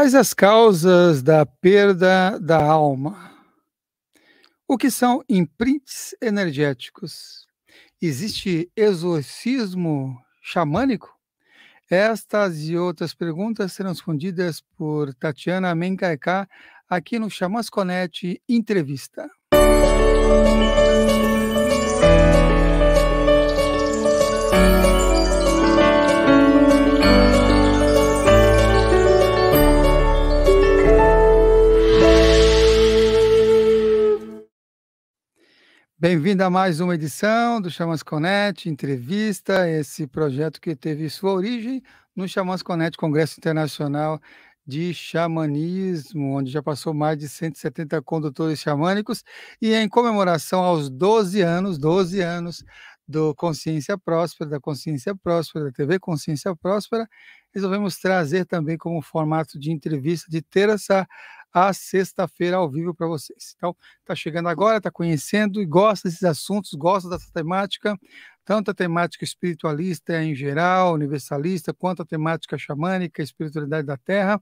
Quais as causas da perda da alma? O que são imprints energéticos? Existe exorcismo xamânico? Estas e outras perguntas serão respondidas por Tatiana Menkaiká aqui no Chamasconete Entrevista. Música Bem-vindo a mais uma edição do Chamas Conet, entrevista, esse projeto que teve sua origem no Chamas Conet, Congresso Internacional de Xamanismo, onde já passou mais de 170 condutores xamânicos, e em comemoração aos 12 anos, 12 anos do Consciência Próspera, da Consciência Próspera, da TV Consciência Próspera, resolvemos trazer também como formato de entrevista de terça a sexta-feira ao vivo para vocês. Então, está chegando agora, está conhecendo e gosta desses assuntos, gosta dessa temática, tanto a temática espiritualista em geral, universalista, quanto a temática xamânica, espiritualidade da Terra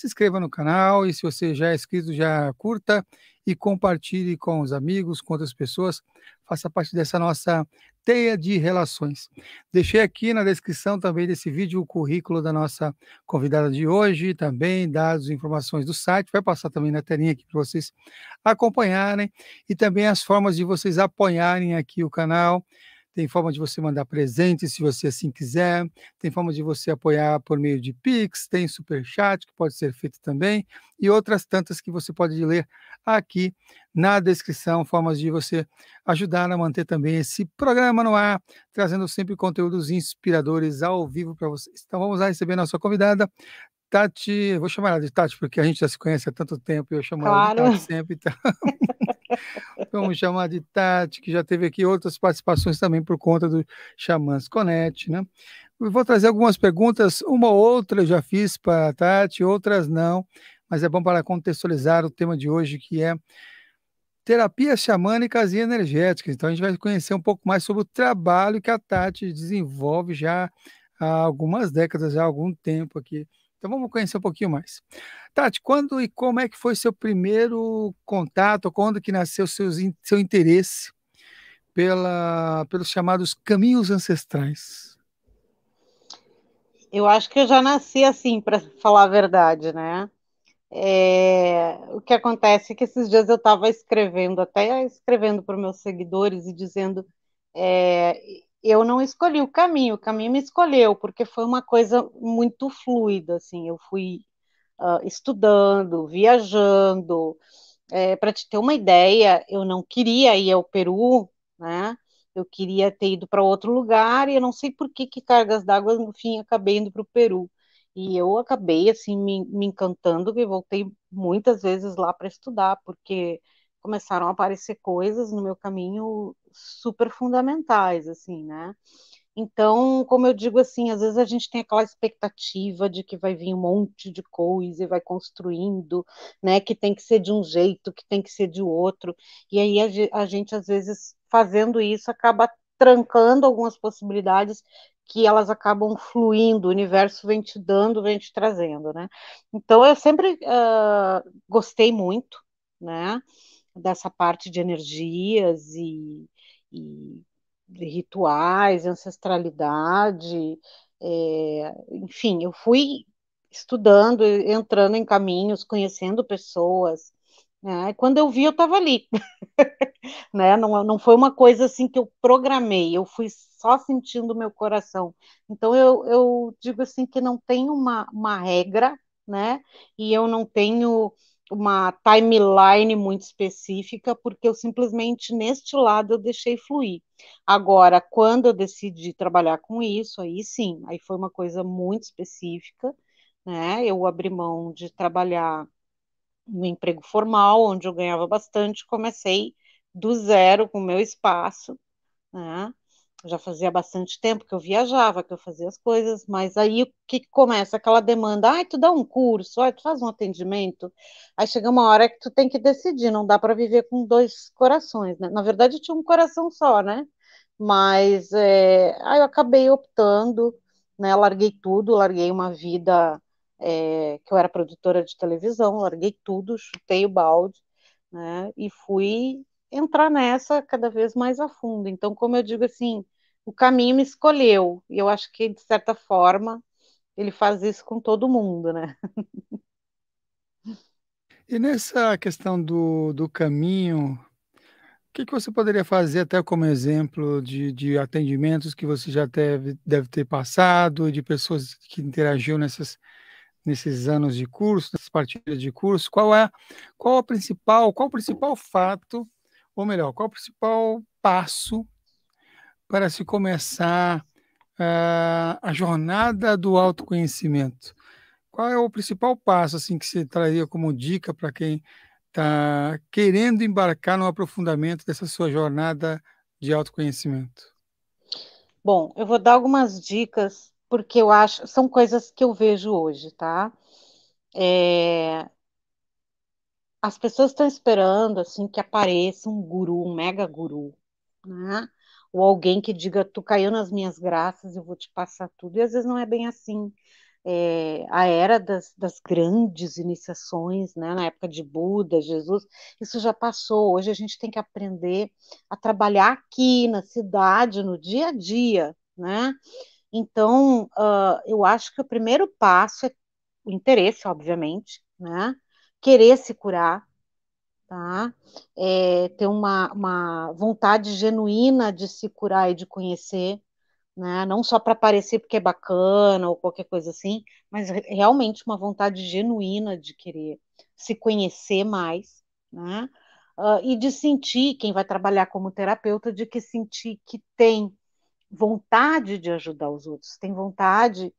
se inscreva no canal e se você já é inscrito, já curta e compartilhe com os amigos, com outras pessoas. Faça parte dessa nossa teia de relações. Deixei aqui na descrição também desse vídeo o currículo da nossa convidada de hoje, também dados e informações do site. Vai passar também na telinha aqui para vocês acompanharem e também as formas de vocês apoiarem aqui o canal tem forma de você mandar presente, se você assim quiser, tem forma de você apoiar por meio de Pix, tem super chat que pode ser feito também, e outras tantas que você pode ler aqui na descrição, formas de você ajudar a manter também esse programa no ar, trazendo sempre conteúdos inspiradores ao vivo para vocês. Então vamos lá receber a nossa convidada, Tati, vou chamar ela de Tati porque a gente já se conhece há tanto tempo e eu chamo claro. ela de Tati sempre. Então... vamos chamar de Tati, que já teve aqui outras participações também por conta do Xamãs Connect, né? Eu vou trazer algumas perguntas, uma ou outra eu já fiz para a Tati, outras não, mas é bom para contextualizar o tema de hoje, que é terapias xamânicas e energéticas. Então a gente vai conhecer um pouco mais sobre o trabalho que a Tati desenvolve já há algumas décadas, já há algum tempo aqui então vamos conhecer um pouquinho mais. Tati, quando e como é que foi seu primeiro contato, quando que nasceu seu seu interesse pela, pelos chamados caminhos ancestrais? Eu acho que eu já nasci assim, para falar a verdade, né? É, o que acontece é que esses dias eu estava escrevendo, até escrevendo para meus seguidores e dizendo é, eu não escolhi o caminho, o caminho me escolheu, porque foi uma coisa muito fluida, assim, eu fui uh, estudando, viajando, é, eh, para te ter uma ideia, eu não queria ir ao Peru, né, eu queria ter ido para outro lugar, e eu não sei por que, que cargas d'água, no fim, acabei indo para o Peru, e eu acabei, assim, me, me encantando, e voltei muitas vezes lá para estudar, porque começaram a aparecer coisas no meu caminho super fundamentais, assim, né? Então, como eu digo assim, às vezes a gente tem aquela expectativa de que vai vir um monte de coisa e vai construindo, né? Que tem que ser de um jeito, que tem que ser de outro. E aí a gente, às vezes, fazendo isso, acaba trancando algumas possibilidades que elas acabam fluindo, o universo vem te dando, vem te trazendo, né? Então eu sempre uh, gostei muito, né? dessa parte de energias e, e rituais, ancestralidade, é, enfim, eu fui estudando, entrando em caminhos, conhecendo pessoas. Né? Quando eu vi, eu estava ali. né? não, não foi uma coisa assim que eu programei, eu fui só sentindo o meu coração. Então, eu, eu digo assim que não tem uma, uma regra, né? e eu não tenho uma timeline muito específica, porque eu simplesmente neste lado eu deixei fluir. Agora, quando eu decidi trabalhar com isso, aí sim, aí foi uma coisa muito específica, né? Eu abri mão de trabalhar no emprego formal, onde eu ganhava bastante, comecei do zero com o meu espaço, né? já fazia bastante tempo que eu viajava, que eu fazia as coisas, mas aí o que começa? Aquela demanda, ai, tu dá um curso, ai, tu faz um atendimento, aí chega uma hora que tu tem que decidir, não dá para viver com dois corações, né? Na verdade, eu tinha um coração só, né? Mas é, aí eu acabei optando, né? Larguei tudo, larguei uma vida é, que eu era produtora de televisão, larguei tudo, chutei o balde, né? E fui entrar nessa cada vez mais a fundo. Então, como eu digo assim, o caminho me escolheu, e eu acho que, de certa forma, ele faz isso com todo mundo, né? E nessa questão do, do caminho, o que, que você poderia fazer até como exemplo de, de atendimentos que você já deve, deve ter passado, de pessoas que interagiu nessas, nesses anos de curso, nessas partidas de curso? Qual é qual a principal, qual o principal fato ou melhor, qual o principal passo para se começar uh, a jornada do autoconhecimento? Qual é o principal passo assim que você traria como dica para quem está querendo embarcar no aprofundamento dessa sua jornada de autoconhecimento? Bom, eu vou dar algumas dicas porque eu acho são coisas que eu vejo hoje, tá? É, as pessoas estão esperando assim que apareça um guru, um mega guru, né? Ou alguém que diga tu caiu nas minhas graças, eu vou te passar tudo. E às vezes não é bem assim. É, a era das, das grandes iniciações, né? na época de Buda, Jesus, isso já passou. Hoje a gente tem que aprender a trabalhar aqui na cidade, no dia a dia. Né? Então, uh, eu acho que o primeiro passo é o interesse, obviamente, né? querer se curar, tá? É, ter uma, uma vontade genuína de se curar e de conhecer, né? Não só para parecer porque é bacana ou qualquer coisa assim, mas realmente uma vontade genuína de querer se conhecer mais, né? Uh, e de sentir, quem vai trabalhar como terapeuta, de que sentir que tem vontade de ajudar os outros, tem vontade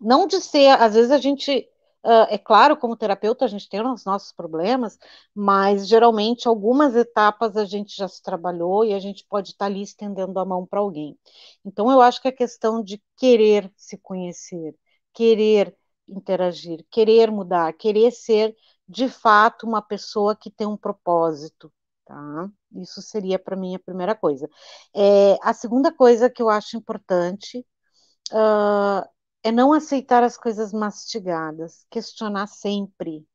não de ser, às vezes a gente Uh, é claro, como terapeuta, a gente tem os nossos problemas, mas geralmente algumas etapas a gente já se trabalhou e a gente pode estar ali estendendo a mão para alguém. Então, eu acho que a questão de querer se conhecer, querer interagir, querer mudar, querer ser de fato uma pessoa que tem um propósito, tá? Isso seria para mim a primeira coisa. É, a segunda coisa que eu acho importante uh, é não aceitar as coisas mastigadas, questionar sempre,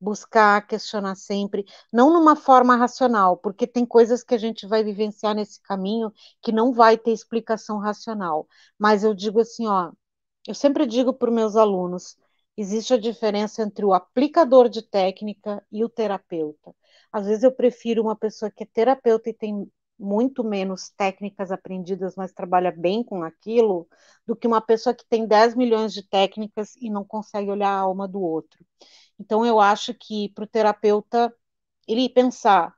buscar questionar sempre, não numa forma racional, porque tem coisas que a gente vai vivenciar nesse caminho que não vai ter explicação racional. Mas eu digo assim, ó, eu sempre digo para os meus alunos, existe a diferença entre o aplicador de técnica e o terapeuta. Às vezes eu prefiro uma pessoa que é terapeuta e tem muito menos técnicas aprendidas, mas trabalha bem com aquilo, do que uma pessoa que tem 10 milhões de técnicas e não consegue olhar a alma do outro. Então, eu acho que para o terapeuta, ele pensar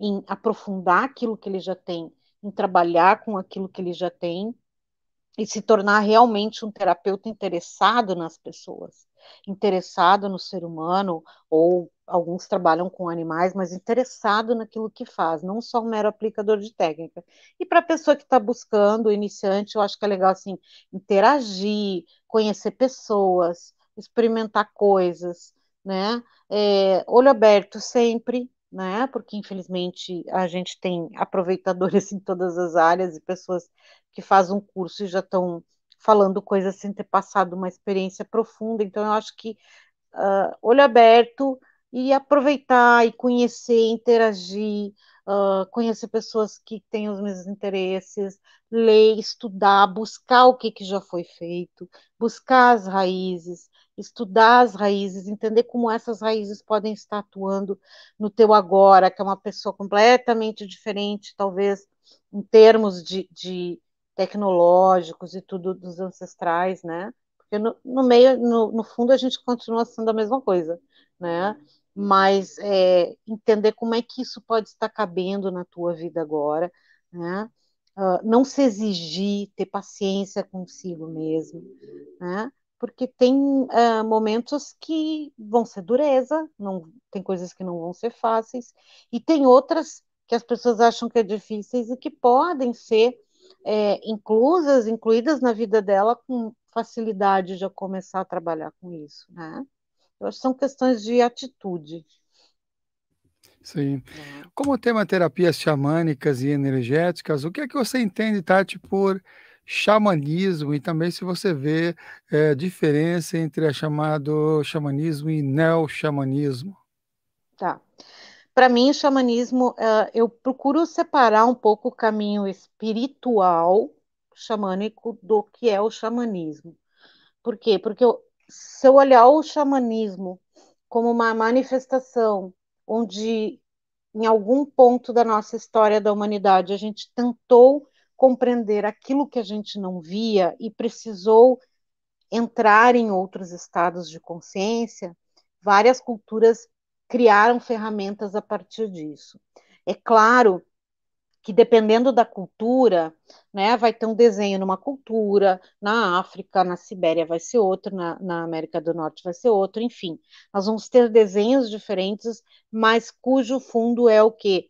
em aprofundar aquilo que ele já tem, em trabalhar com aquilo que ele já tem, e se tornar realmente um terapeuta interessado nas pessoas, interessado no ser humano ou alguns trabalham com animais, mas interessado naquilo que faz, não só um mero aplicador de técnica. E para a pessoa que está buscando, iniciante, eu acho que é legal assim interagir, conhecer pessoas, experimentar coisas, né? É, olho aberto sempre, né? Porque infelizmente a gente tem aproveitadores em todas as áreas e pessoas que fazem um curso e já estão falando coisas sem ter passado uma experiência profunda. Então eu acho que uh, olho aberto, e aproveitar e conhecer, interagir, uh, conhecer pessoas que têm os mesmos interesses, ler, estudar, buscar o que, que já foi feito, buscar as raízes, estudar as raízes, entender como essas raízes podem estar atuando no teu agora, que é uma pessoa completamente diferente, talvez em termos de, de tecnológicos e tudo dos ancestrais, né? Porque no, no meio, no, no fundo, a gente continua sendo a mesma coisa, né? Uhum mas é, entender como é que isso pode estar cabendo na tua vida agora, né? Uh, não se exigir, ter paciência consigo mesmo, né? Porque tem uh, momentos que vão ser dureza, não, tem coisas que não vão ser fáceis, e tem outras que as pessoas acham que é difíceis e que podem ser é, inclusas, incluídas na vida dela com facilidade de começar a trabalhar com isso, né? Eu acho que são questões de atitude. Sim. Né? Como tema terapias xamânicas e energéticas, o que é que você entende, Tati, por xamanismo e também se você vê é, diferença entre a chamado xamanismo e neo-xamanismo? Tá. Para mim, xamanismo, é, eu procuro separar um pouco o caminho espiritual xamânico do que é o xamanismo. Por quê? Porque eu, se eu olhar o xamanismo como uma manifestação onde em algum ponto da nossa história da humanidade a gente tentou compreender aquilo que a gente não via e precisou entrar em outros estados de consciência, várias culturas criaram ferramentas a partir disso. É claro que dependendo da cultura, né, vai ter um desenho numa cultura, na África, na Sibéria vai ser outro, na, na América do Norte vai ser outro, enfim. Nós vamos ter desenhos diferentes, mas cujo fundo é o quê?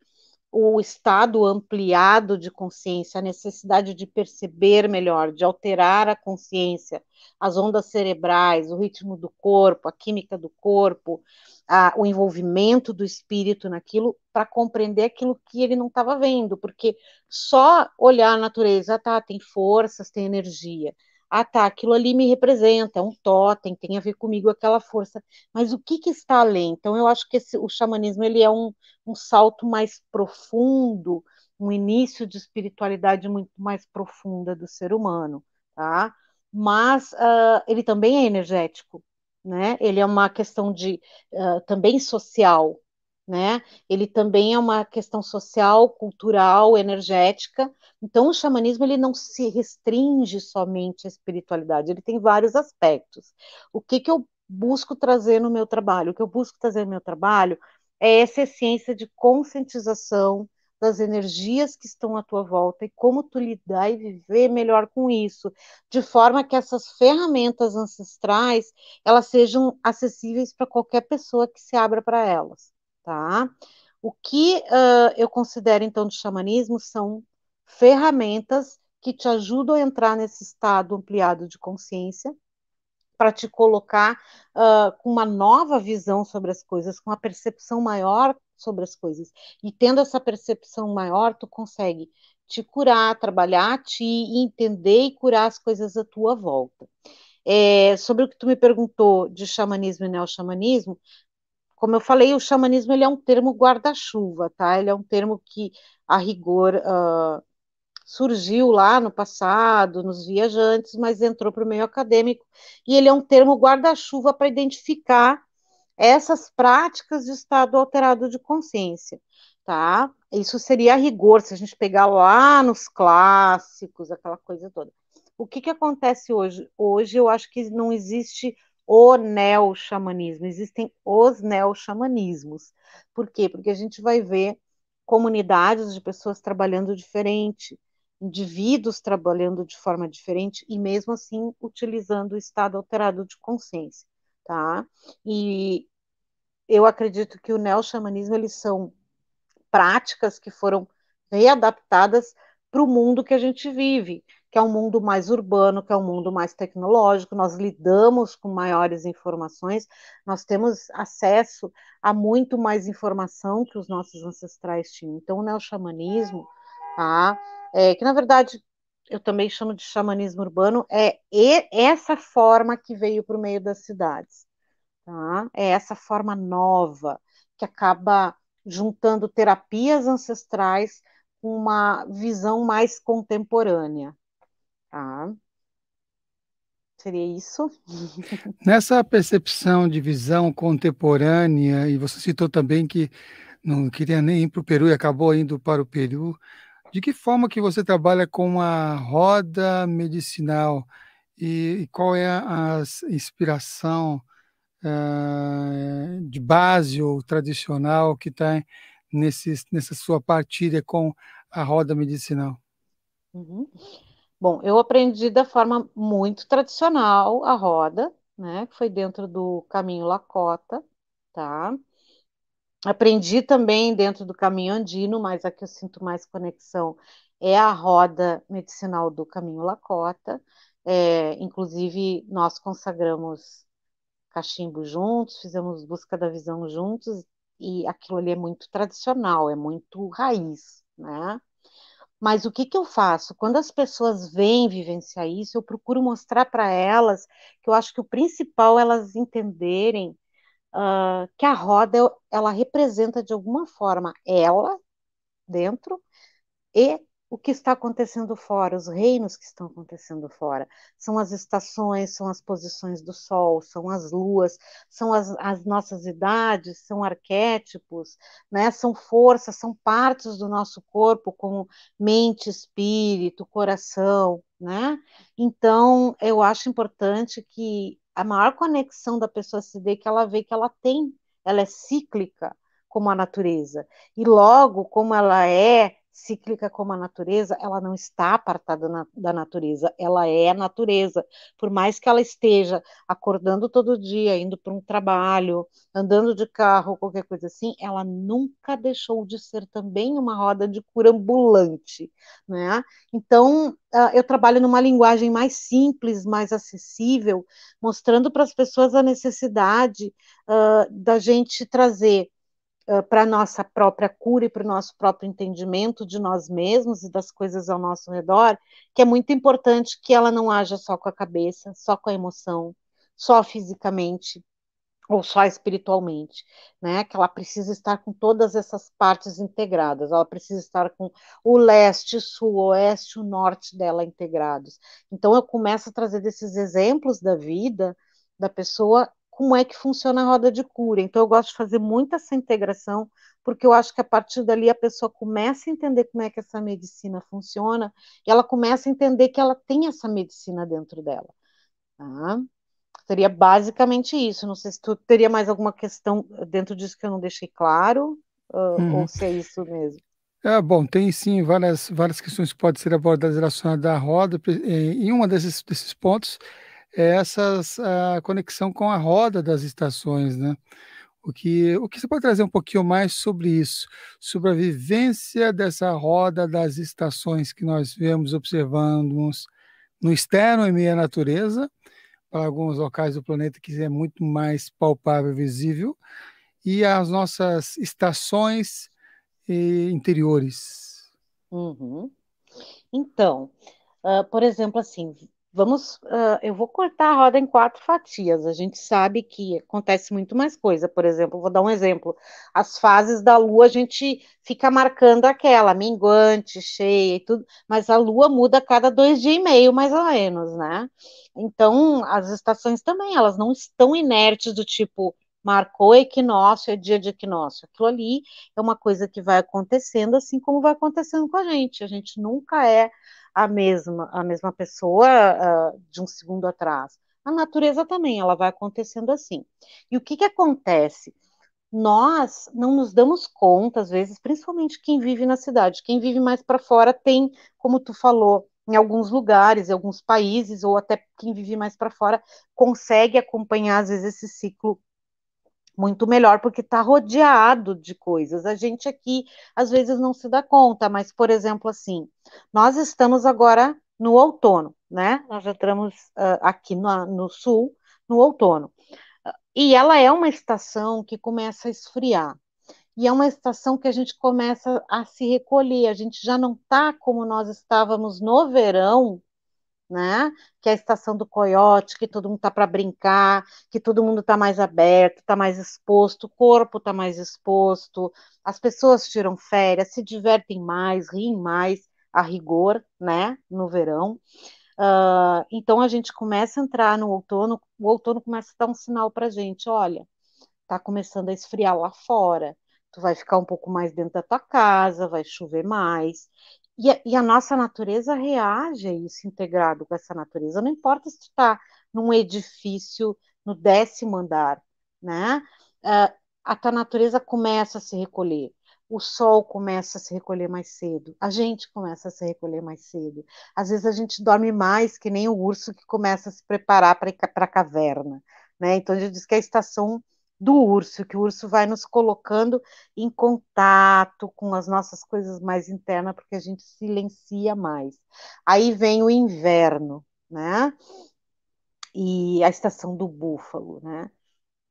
o estado ampliado de consciência, a necessidade de perceber melhor, de alterar a consciência, as ondas cerebrais, o ritmo do corpo, a química do corpo, a, o envolvimento do espírito naquilo, para compreender aquilo que ele não estava vendo, porque só olhar a natureza, tá, tem forças, tem energia, ah tá, aquilo ali me representa, é um totem, tem a ver comigo aquela força, mas o que que está além? Então eu acho que esse, o xamanismo ele é um, um salto mais profundo, um início de espiritualidade muito mais profunda do ser humano, tá? Mas uh, ele também é energético, né? Ele é uma questão de uh, também social, né? Ele também é uma questão social, cultural, energética. Então, o xamanismo ele não se restringe somente à espiritualidade, ele tem vários aspectos. O que, que eu busco trazer no meu trabalho? O que eu busco trazer no meu trabalho é essa essência de conscientização das energias que estão à tua volta e como tu lidar e viver melhor com isso, de forma que essas ferramentas ancestrais elas sejam acessíveis para qualquer pessoa que se abra para elas tá? O que uh, eu considero, então, de xamanismo são ferramentas que te ajudam a entrar nesse estado ampliado de consciência, para te colocar uh, com uma nova visão sobre as coisas, com uma percepção maior sobre as coisas. E tendo essa percepção maior, tu consegue te curar, trabalhar, te entender e curar as coisas à tua volta. É, sobre o que tu me perguntou de xamanismo e xamanismo como eu falei, o xamanismo ele é um termo guarda-chuva, tá? Ele é um termo que, a rigor, uh, surgiu lá no passado, nos viajantes, mas entrou para o meio acadêmico, e ele é um termo guarda-chuva para identificar essas práticas de estado alterado de consciência, tá? Isso seria a rigor, se a gente pegar lá nos clássicos, aquela coisa toda. O que, que acontece hoje? Hoje eu acho que não existe o neo-xamanismo, existem os neo-xamanismos. Por quê? Porque a gente vai ver comunidades de pessoas trabalhando diferente, indivíduos trabalhando de forma diferente e mesmo assim utilizando o estado alterado de consciência, tá? E eu acredito que o neo-xamanismo, eles são práticas que foram readaptadas para o mundo que a gente vive que é um mundo mais urbano, que é um mundo mais tecnológico, nós lidamos com maiores informações, nós temos acesso a muito mais informação que os nossos ancestrais tinham. Então, o xamanismo, tá? É, que na verdade eu também chamo de xamanismo urbano, é essa forma que veio para o meio das cidades. Tá? É essa forma nova que acaba juntando terapias ancestrais com uma visão mais contemporânea. Tá. Seria isso? Nessa percepção de visão contemporânea, e você citou também que não queria nem ir para o Peru e acabou indo para o Peru, de que forma que você trabalha com a roda medicinal e, e qual é a, a inspiração uh, de base ou tradicional que está nessa sua partilha com a roda medicinal? Uhum. Bom, eu aprendi da forma muito tradicional a roda, né? Que foi dentro do caminho Lakota, tá? Aprendi também dentro do caminho andino, mas a que eu sinto mais conexão é a roda medicinal do caminho Lakota. É, inclusive, nós consagramos cachimbo juntos, fizemos busca da visão juntos, e aquilo ali é muito tradicional, é muito raiz, né? Mas o que, que eu faço? Quando as pessoas vêm vivenciar isso, eu procuro mostrar para elas que eu acho que o principal é elas entenderem uh, que a roda ela representa de alguma forma ela dentro e o que está acontecendo fora, os reinos que estão acontecendo fora. São as estações, são as posições do Sol, são as luas, são as, as nossas idades, são arquétipos, né? são forças, são partes do nosso corpo, como mente, espírito, coração. Né? Então, eu acho importante que a maior conexão da pessoa se dê que ela vê que ela tem, ela é cíclica como a natureza. E logo, como ela é cíclica como a natureza, ela não está apartada na, da natureza, ela é a natureza. Por mais que ela esteja acordando todo dia, indo para um trabalho, andando de carro, qualquer coisa assim, ela nunca deixou de ser também uma roda de cura ambulante, né? Então, ah, eu trabalho numa linguagem mais simples, mais acessível, mostrando para as pessoas a necessidade uh, da gente trazer para a nossa própria cura e para o nosso próprio entendimento de nós mesmos e das coisas ao nosso redor, que é muito importante que ela não haja só com a cabeça, só com a emoção, só fisicamente ou só espiritualmente, né? Que ela precisa estar com todas essas partes integradas. Ela precisa estar com o leste, sul, oeste, o norte dela integrados. Então eu começo a trazer desses exemplos da vida da pessoa como é que funciona a roda de cura. Então, eu gosto de fazer muito essa integração, porque eu acho que a partir dali a pessoa começa a entender como é que essa medicina funciona e ela começa a entender que ela tem essa medicina dentro dela. Tá? Seria basicamente isso. Não sei se tu teria mais alguma questão dentro disso que eu não deixei claro, ah, hum. ou se é isso mesmo. É, bom, tem sim várias, várias questões que podem ser abordadas relacionadas à roda. Eh, em um desses, desses pontos, é essa conexão com a roda das estações, né? O que, o que você pode trazer um pouquinho mais sobre isso, sobre a vivência dessa roda das estações que nós vemos, observamos no externo e meia natureza, para alguns locais do planeta que é muito mais palpável, visível, e as nossas estações eh, interiores. Uhum. Então, uh, por exemplo, assim, vamos, uh, eu vou cortar a roda em quatro fatias. A gente sabe que acontece muito mais coisa. Por exemplo, vou dar um exemplo: as fases da Lua a gente fica marcando aquela minguante, cheia e tudo, mas a Lua muda a cada dois dias e meio, mais ou menos, né? Então, as estações também elas não estão inertes do tipo marcou equinócio, é dia de equinócio. Aquilo ali é uma coisa que vai acontecendo, assim como vai acontecendo com a gente. A gente nunca é a mesma, a mesma pessoa uh, de um segundo atrás. A natureza também, ela vai acontecendo assim. E o que, que acontece? Nós não nos damos conta, às vezes, principalmente quem vive na cidade. Quem vive mais para fora tem, como tu falou, em alguns lugares, em alguns países, ou até quem vive mais para fora, consegue acompanhar, às vezes, esse ciclo muito melhor, porque está rodeado de coisas. A gente aqui, às vezes, não se dá conta, mas, por exemplo, assim, nós estamos agora no outono, né? Nós já entramos uh, aqui no, no sul, no outono. E ela é uma estação que começa a esfriar. E é uma estação que a gente começa a se recolher, a gente já não está como nós estávamos no verão, né? Que é a estação do coiote, que todo mundo está para brincar, que todo mundo está mais aberto, está mais exposto, o corpo está mais exposto, as pessoas tiram férias, se divertem mais, riem mais a rigor, né? No verão. Uh, então a gente começa a entrar no outono, o outono começa a dar um sinal para gente, olha, tá começando a esfriar lá fora, tu vai ficar um pouco mais dentro da tua casa, vai chover mais. E a, e a, nossa natureza reage a isso integrado com essa natureza. Não importa se tu está num edifício no décimo andar, né? Ah, a tua natureza começa a se recolher. O sol começa a se recolher mais cedo, a gente começa a se recolher mais cedo. Às vezes a gente dorme mais que nem o urso que começa a se preparar para a caverna. Né? Então, a gente diz que a estação do urso, que o urso vai nos colocando em contato com as nossas coisas mais internas, porque a gente silencia mais. Aí vem o inverno, né? E a estação do búfalo, né?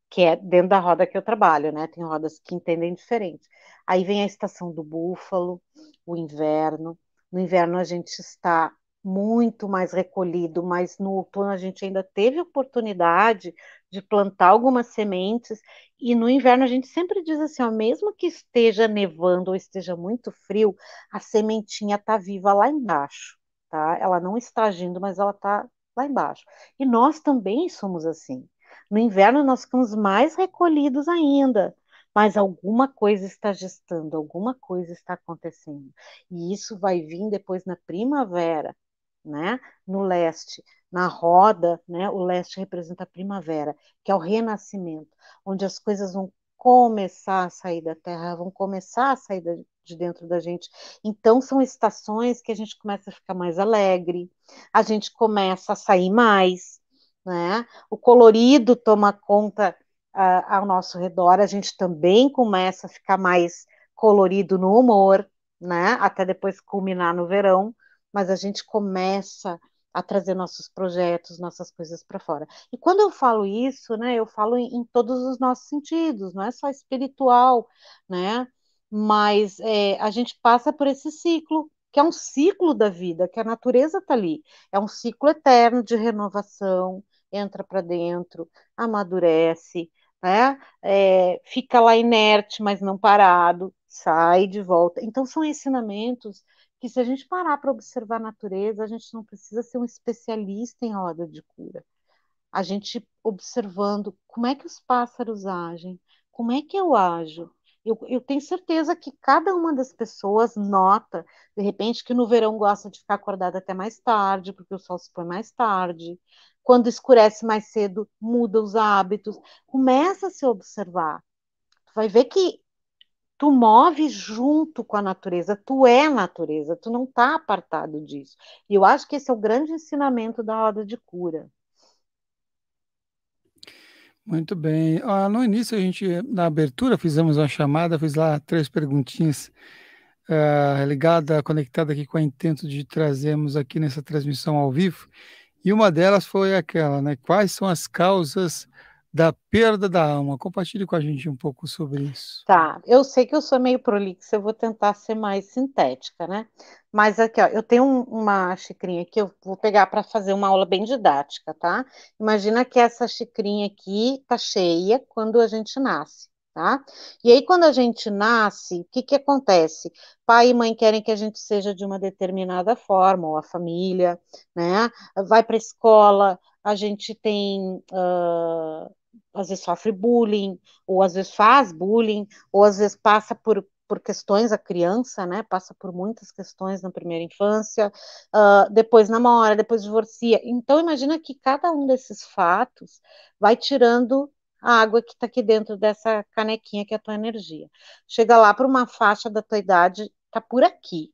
Que é dentro da roda que eu trabalho, né? Tem rodas que entendem diferente. Aí vem a estação do búfalo, o inverno. No inverno a gente está muito mais recolhido, mas no outono a gente ainda teve oportunidade de plantar algumas sementes, e no inverno a gente sempre diz assim, ó, mesmo que esteja nevando ou esteja muito frio, a sementinha está viva lá embaixo, tá? Ela não está agindo, mas ela está lá embaixo. E nós também somos assim. No inverno nós ficamos mais recolhidos ainda, mas alguma coisa está gestando, alguma coisa está acontecendo. E isso vai vir depois na primavera, né, no leste, na roda, né, o leste representa a primavera, que é o renascimento, onde as coisas vão começar a sair da terra, vão começar a sair de dentro da gente. Então, são estações que a gente começa a ficar mais alegre, a gente começa a sair mais, né? O colorido toma conta uh, ao nosso redor, a gente também começa a ficar mais colorido no humor, né? Até depois culminar no verão mas a gente começa a trazer nossos projetos, nossas coisas para fora. E quando eu falo isso, né, eu falo em, em todos os nossos sentidos, não é só espiritual, né? Mas é, a gente passa por esse ciclo, que é um ciclo da vida, que a natureza está ali, é um ciclo eterno de renovação, entra para dentro, amadurece, né? É, fica lá inerte, mas não parado, sai de volta. Então são ensinamentos que se a gente parar para observar a natureza, a gente não precisa ser um especialista em roda de cura. A gente observando como é que os pássaros agem, como é que eu ajo. Eu, eu tenho certeza que cada uma das pessoas nota, de repente, que no verão gosta de ficar acordada até mais tarde, porque o sol se põe mais tarde. Quando escurece mais cedo, muda os hábitos. Começa a se observar. vai ver que tu moves junto com a natureza, tu é natureza, tu não está apartado disso. E eu acho que esse é o grande ensinamento da roda de cura. Muito bem. Ah, no início, a gente, na abertura, fizemos uma chamada, fiz lá três perguntinhas ah, ligada, conectada aqui com o intento de trazermos aqui nessa transmissão ao vivo. E uma delas foi aquela, né? Quais são as causas da perda da alma. Compartilhe com a gente um pouco sobre isso. Tá, eu sei que eu sou meio prolixa, eu vou tentar ser mais sintética, né? Mas aqui, ó, eu tenho um, uma xicrinha que eu vou pegar para fazer uma aula bem didática, tá? Imagina que essa xicrinha aqui tá cheia quando a gente nasce. Tá? E aí, quando a gente nasce, o que, que acontece? Pai e mãe querem que a gente seja de uma determinada forma, ou a família, né? Vai para a escola, a gente tem, uh, às vezes sofre bullying, ou às vezes faz bullying, ou às vezes passa por, por questões a criança, né? Passa por muitas questões na primeira infância, uh, depois namora, depois divorcia. Então imagina que cada um desses fatos vai tirando a água que está aqui dentro dessa canequinha que é a tua energia. Chega lá para uma faixa da tua idade, tá por aqui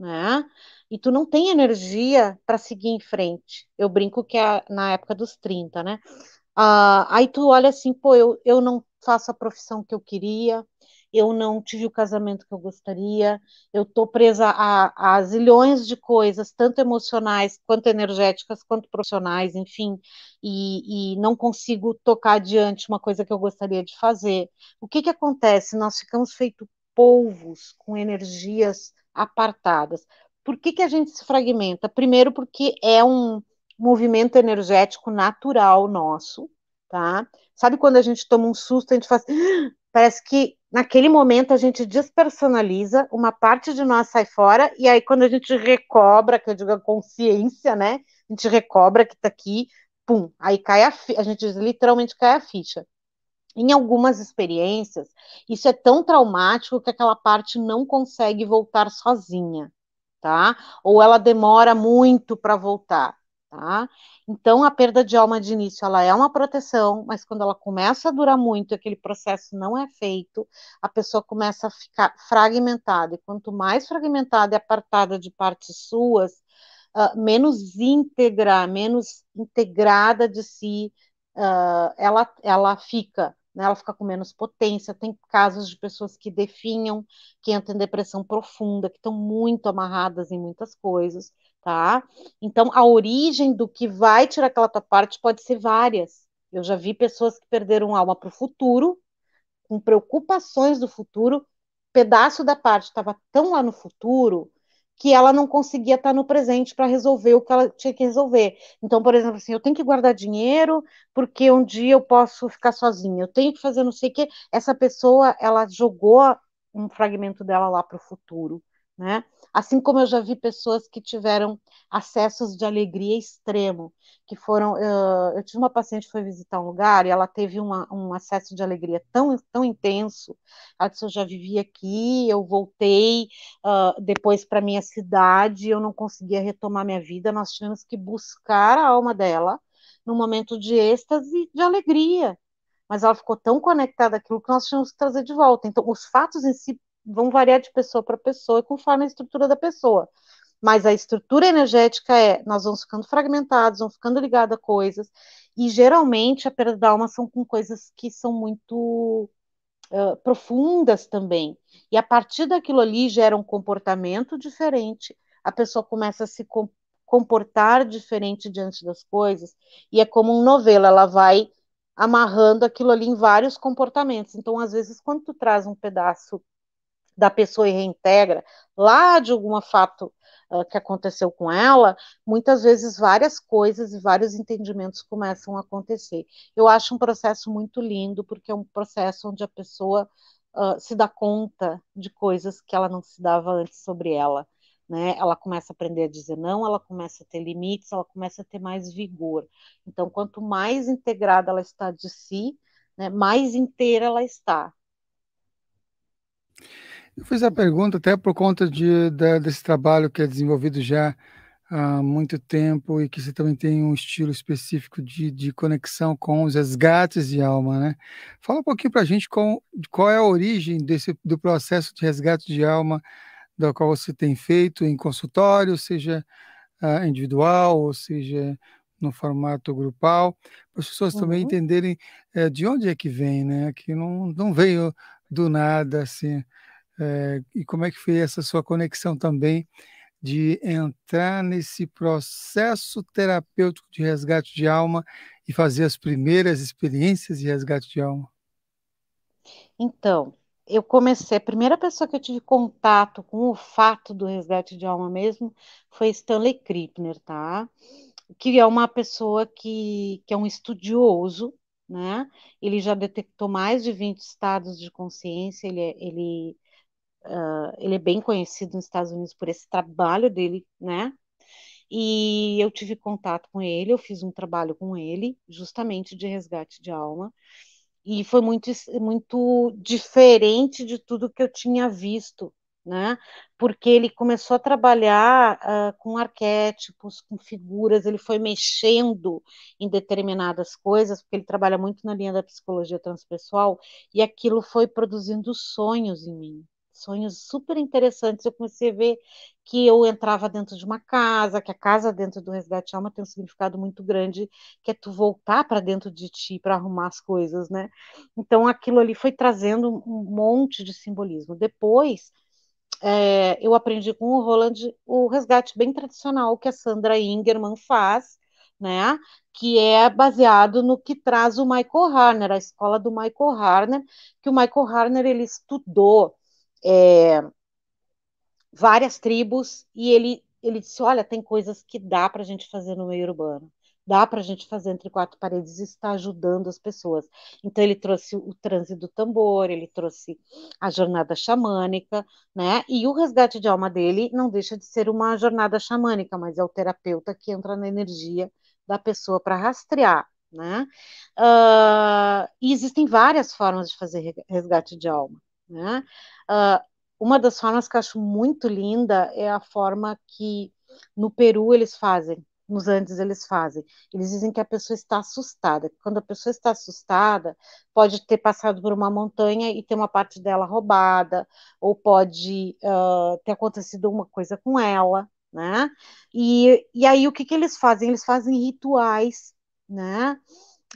né? E tu não tem energia para seguir em frente. Eu brinco que é na época dos 30, né? Ah, aí tu olha assim, pô, eu, eu não faço a profissão que eu queria, eu não tive o casamento que eu gostaria, eu tô presa a, a zilhões de coisas, tanto emocionais, quanto energéticas, quanto profissionais, enfim, e, e não consigo tocar adiante uma coisa que eu gostaria de fazer. O que que acontece? Nós ficamos feito polvos com energias apartadas. Por que, que a gente se fragmenta? Primeiro, porque é um movimento energético natural nosso, tá? Sabe quando a gente toma um susto, a gente faz. Parece que naquele momento a gente despersonaliza, uma parte de nós sai fora, e aí quando a gente recobra, que eu digo a consciência, né? A gente recobra que tá aqui, pum, aí cai a, a gente literalmente cai a ficha em algumas experiências, isso é tão traumático que aquela parte não consegue voltar sozinha, tá? Ou ela demora muito para voltar, tá? Então, a perda de alma de início, ela é uma proteção, mas quando ela começa a durar muito, aquele processo não é feito, a pessoa começa a ficar fragmentada, e quanto mais fragmentada e apartada de partes suas, uh, menos íntegra, menos integrada de si, uh, ela, ela fica, né, ela fica com menos potência. Tem casos de pessoas que definham, que entram em depressão profunda, que estão muito amarradas em muitas coisas, tá? Então, a origem do que vai tirar aquela tua parte pode ser várias. Eu já vi pessoas que perderam alma para o futuro, com preocupações do futuro, pedaço da parte estava tão lá no futuro que ela não conseguia estar no presente para resolver o que ela tinha que resolver. Então, por exemplo, assim, eu tenho que guardar dinheiro porque um dia eu posso ficar sozinha, eu tenho que fazer não sei o quê. Essa pessoa, ela jogou um fragmento dela lá para o futuro. Né? Assim como eu já vi pessoas que tiveram acessos de alegria extremo, que foram. Eu, eu tive uma paciente que foi visitar um lugar e ela teve uma, um acesso de alegria tão, tão intenso. Ela disse: Eu já vivi aqui, eu voltei uh, depois para minha cidade, eu não conseguia retomar minha vida. Nós tivemos que buscar a alma dela num momento de êxtase, de alegria. Mas ela ficou tão conectada àquilo que nós tínhamos que trazer de volta. Então, os fatos em si vão variar de pessoa para pessoa, conforme a estrutura da pessoa. Mas a estrutura energética é, nós vamos ficando fragmentados, vamos ficando ligados a coisas, e geralmente a perda da alma são com coisas que são muito uh, profundas também. E a partir daquilo ali gera um comportamento diferente, a pessoa começa a se comportar diferente diante das coisas, e é como um novelo, ela vai amarrando aquilo ali em vários comportamentos. Então, às vezes, quando tu traz um pedaço da pessoa e reintegra lá de algum fato uh, que aconteceu com ela, muitas vezes várias coisas e vários entendimentos começam a acontecer. Eu acho um processo muito lindo, porque é um processo onde a pessoa uh, se dá conta de coisas que ela não se dava antes sobre ela. Né? Ela começa a aprender a dizer não, ela começa a ter limites, ela começa a ter mais vigor. Então, quanto mais integrada ela está de si, né, mais inteira ela está. Eu fiz a pergunta até por conta de, desse trabalho que é desenvolvido já há muito tempo e que você também tem um estilo específico de, de conexão com os resgates de alma, né? Fala um pouquinho para a gente com, qual é a origem desse, do processo de resgate de alma da qual você tem feito em consultório, seja uh, individual, ou seja no formato grupal, para as pessoas uhum. também entenderem eh, de onde é que vem, né? Que não, não veio do nada, assim, é, e como é que foi essa sua conexão também de entrar nesse processo terapêutico de resgate de alma e fazer as primeiras experiências de resgate de alma? Então, eu comecei, a primeira pessoa que eu tive contato com o fato do resgate de alma mesmo foi Stanley Krippner, tá? Que é uma pessoa que, que é um estudioso, né? Ele já detectou mais de 20 estados de consciência, ele, é, ele Uh, ele é bem conhecido nos Estados Unidos por esse trabalho dele, né? E eu tive contato com ele, eu fiz um trabalho com ele, justamente de resgate de alma, e foi muito, muito diferente de tudo que eu tinha visto, né? Porque ele começou a trabalhar uh, com arquétipos, com figuras, ele foi mexendo em determinadas coisas, porque ele trabalha muito na linha da psicologia transpessoal, e aquilo foi produzindo sonhos em mim sonhos super interessantes. Eu comecei a ver que eu entrava dentro de uma casa, que a casa dentro do Resgate Alma tem um significado muito grande, que é tu voltar para dentro de ti para arrumar as coisas, né? Então aquilo ali foi trazendo um monte de simbolismo. Depois é, eu aprendi com o Roland o resgate bem tradicional que a Sandra Ingerman faz, né? Que é baseado no que traz o Michael Harner, a escola do Michael Harner, que o Michael Harner ele estudou é, várias tribos, e ele, ele disse: Olha, tem coisas que dá para a gente fazer no meio urbano, dá para a gente fazer entre quatro paredes e está ajudando as pessoas. Então, ele trouxe o transe do tambor, ele trouxe a jornada xamânica, né? E o resgate de alma dele não deixa de ser uma jornada xamânica, mas é o terapeuta que entra na energia da pessoa para rastrear né? Uh, e existem várias formas de fazer resgate de alma. Né? Uh, uma das formas que eu acho muito linda é a forma que no Peru eles fazem, nos Andes eles fazem. Eles dizem que a pessoa está assustada. Quando a pessoa está assustada, pode ter passado por uma montanha e ter uma parte dela roubada, ou pode uh, ter acontecido alguma coisa com ela, né? E, e aí o que, que eles fazem? Eles fazem rituais, né?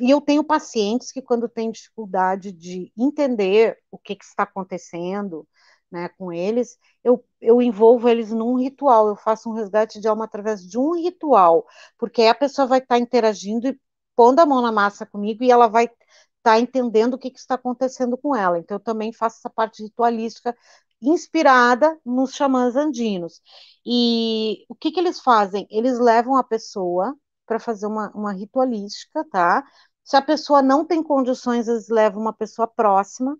e eu tenho pacientes que, quando têm dificuldade de entender o que, que está acontecendo né, com eles, eu, eu envolvo eles num ritual, eu faço um resgate de alma através de um ritual, porque aí a pessoa vai estar tá interagindo e pondo a mão na massa comigo e ela vai estar tá entendendo o que, que está acontecendo com ela. Então, eu também faço essa parte ritualística inspirada nos xamãs andinos. E o que, que eles fazem? Eles levam a pessoa para fazer uma, uma ritualística, tá? Se a pessoa não tem condições, eles levam uma pessoa próxima,